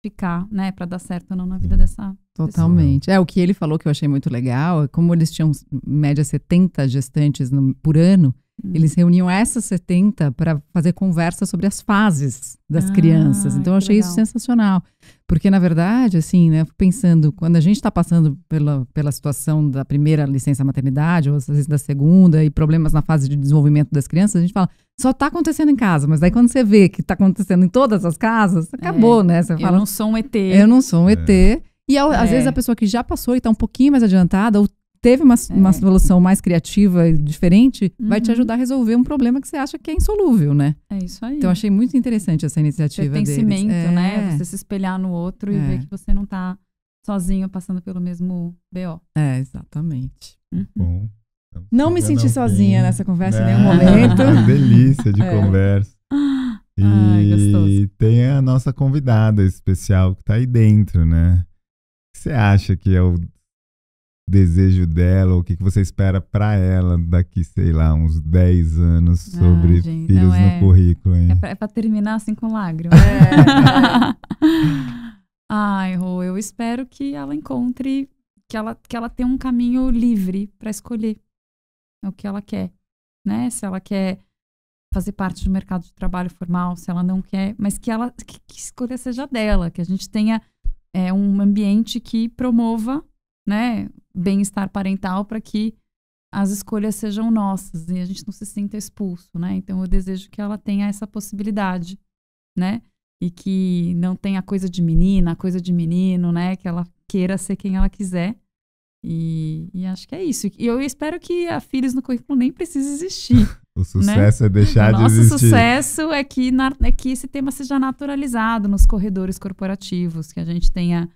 ficar, né, para dar certo ou não na vida dessa Totalmente. Pessoa. É o que ele falou que eu achei muito legal, é como eles tinham média 70 gestantes no, por ano, Hum. Eles reuniam essas 70 para fazer conversa sobre as fases das ah, crianças. Então, eu achei legal. isso sensacional. Porque, na verdade, assim, né, pensando, quando a gente está passando pela, pela situação da primeira licença maternidade, ou às vezes da segunda, e problemas na fase de desenvolvimento das crianças, a gente fala, só está acontecendo em casa. Mas daí, quando você vê que está acontecendo em todas as casas, é. acabou, é, né? Você fala, eu não sou um ET. Eu não sou um é. ET. E às é. vezes a pessoa que já passou e está um pouquinho mais adiantada, teve uma, é. uma solução mais criativa e diferente, uhum. vai te uhum. ajudar a resolver um problema que você acha que é insolúvel, né? É isso aí. Então achei muito interessante essa iniciativa Pertencimento, deles. É. né? Você se espelhar no outro e é. ver que você não está sozinho passando pelo mesmo BO. É, exatamente. Uhum. Bom. Então, não me senti sozinha fim. nessa conversa em né? nenhum momento. [LAUGHS] Uma delícia de é. conversa. [GASPS] E Ai, tem a nossa convidada especial que está aí dentro, né? O que você acha que é o desejo dela, ou o que, que você espera para ela daqui, sei lá, uns 10 anos ah, sobre ah, gente, filhos é, no currículo. Hein? É para é terminar assim com lágrimas. É. [LAUGHS] Ai, Rô, eu espero que ela encontre, que ela, que ela tenha um caminho livre para escolher o que ela quer, né? Se ela quer fazer parte do mercado de trabalho formal, se ela não quer, mas que ela que, que escolha seja dela, que a gente tenha é, um ambiente que promova né, bem-estar parental para que as escolhas sejam nossas e a gente não se sinta expulso, né? Então eu desejo que ela tenha essa possibilidade, né? E que não tenha coisa de menina, coisa de menino, né? Que ela queira ser quem ela quiser. E, e acho que é isso. E eu espero que a Filhos no Currículo nem precise existir. [LAUGHS] o sucesso né? é deixar de existir. Nosso sucesso é que, na, é que esse tema seja naturalizado nos corredores corporativos, que a gente tenha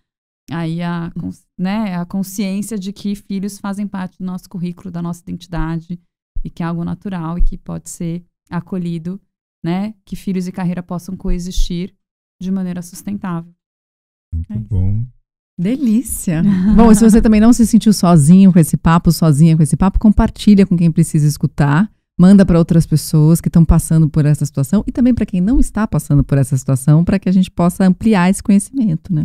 Aí a, né, a consciência de que filhos fazem parte do nosso currículo, da nossa identidade, e que é algo natural e que pode ser acolhido, né? Que filhos e carreira possam coexistir de maneira sustentável. Muito é bom. Delícia! [LAUGHS] bom, se você também não se sentiu sozinho com esse papo, sozinha com esse papo, compartilha com quem precisa escutar manda para outras pessoas que estão passando por essa situação e também para quem não está passando por essa situação, para que a gente possa ampliar esse conhecimento, né?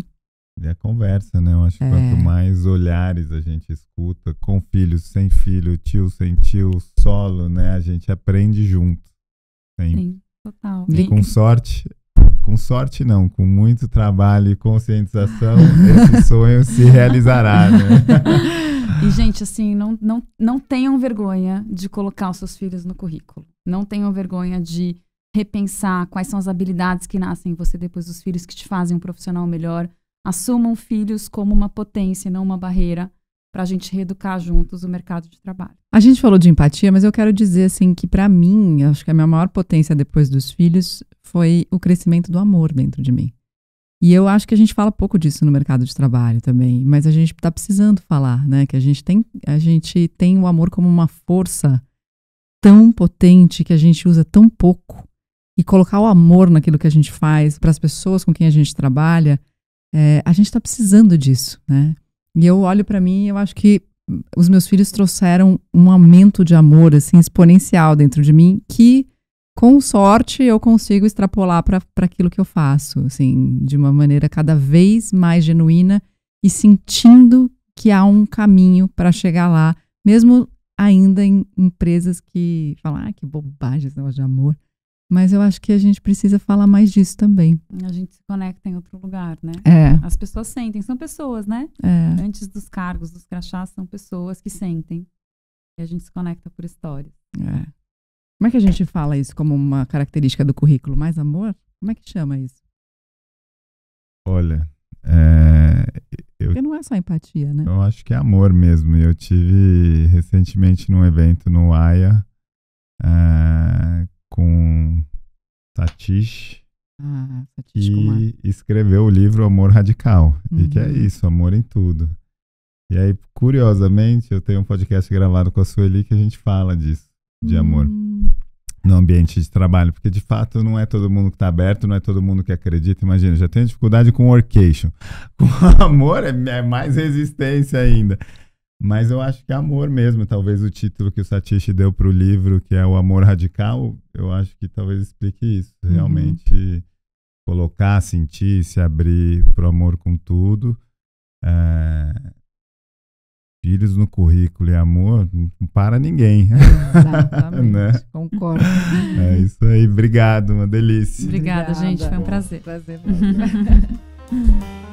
E a conversa, né? Eu acho que é. quanto mais olhares a gente escuta, com filho, sem filho, tio, sem tio, solo, né? A gente aprende junto. Sempre. Sim, total. E com sorte, com sorte não, com muito trabalho e conscientização, [LAUGHS] esse sonho se realizará, né? [LAUGHS] E, gente, assim, não, não, não tenham vergonha de colocar os seus filhos no currículo. Não tenham vergonha de repensar quais são as habilidades que nascem em você depois dos filhos que te fazem um profissional melhor assumam filhos como uma potência e não uma barreira para a gente reeducar juntos o mercado de trabalho. A gente falou de empatia, mas eu quero dizer assim que para mim, acho que a minha maior potência depois dos filhos foi o crescimento do amor dentro de mim. E eu acho que a gente fala pouco disso no mercado de trabalho também, mas a gente está precisando falar, né? Que a gente tem, a gente tem o amor como uma força tão potente que a gente usa tão pouco e colocar o amor naquilo que a gente faz para as pessoas com quem a gente trabalha é, a gente está precisando disso, né? E eu olho para mim e eu acho que os meus filhos trouxeram um aumento de amor assim exponencial dentro de mim que com sorte eu consigo extrapolar para aquilo que eu faço, assim, de uma maneira cada vez mais genuína e sentindo que há um caminho para chegar lá, mesmo ainda em empresas que falam, ah, que bobagem esse negócio de amor. Mas eu acho que a gente precisa falar mais disso também. A gente se conecta em outro lugar, né? É. As pessoas sentem, são pessoas, né? É. Antes dos cargos, dos crachás, são pessoas que sentem. E a gente se conecta por história. É. Como é que a gente fala isso como uma característica do currículo? Mais amor? Como é que chama isso? Olha, é, eu, Porque não é só empatia, né? Eu acho que é amor mesmo. Eu tive recentemente num evento no AIA. É, com Satish. Ah, Satish e Kumar. escreveu o livro Amor Radical. Uhum. E que é uhum. isso, amor em tudo. E aí, curiosamente, eu tenho um podcast gravado com a Sueli que a gente fala disso, de uhum. amor hum. no ambiente de trabalho, porque de fato não é todo mundo que está aberto, não é todo mundo que acredita. Imagina, já tenho dificuldade com orcation. [LAUGHS] Com amor é, é mais resistência ainda. Mas eu acho que é amor mesmo. Talvez o título que o Satish deu para o livro, que é o amor radical, eu acho que talvez explique isso. Uhum. Realmente colocar, sentir, se abrir para o amor com tudo. É... Filhos no currículo e amor não para ninguém. [LAUGHS] Exatamente, né? concordo. É isso aí. Obrigado, uma delícia. Obrigada, Obrigada gente. Foi um prazer. Prazer. prazer. [LAUGHS]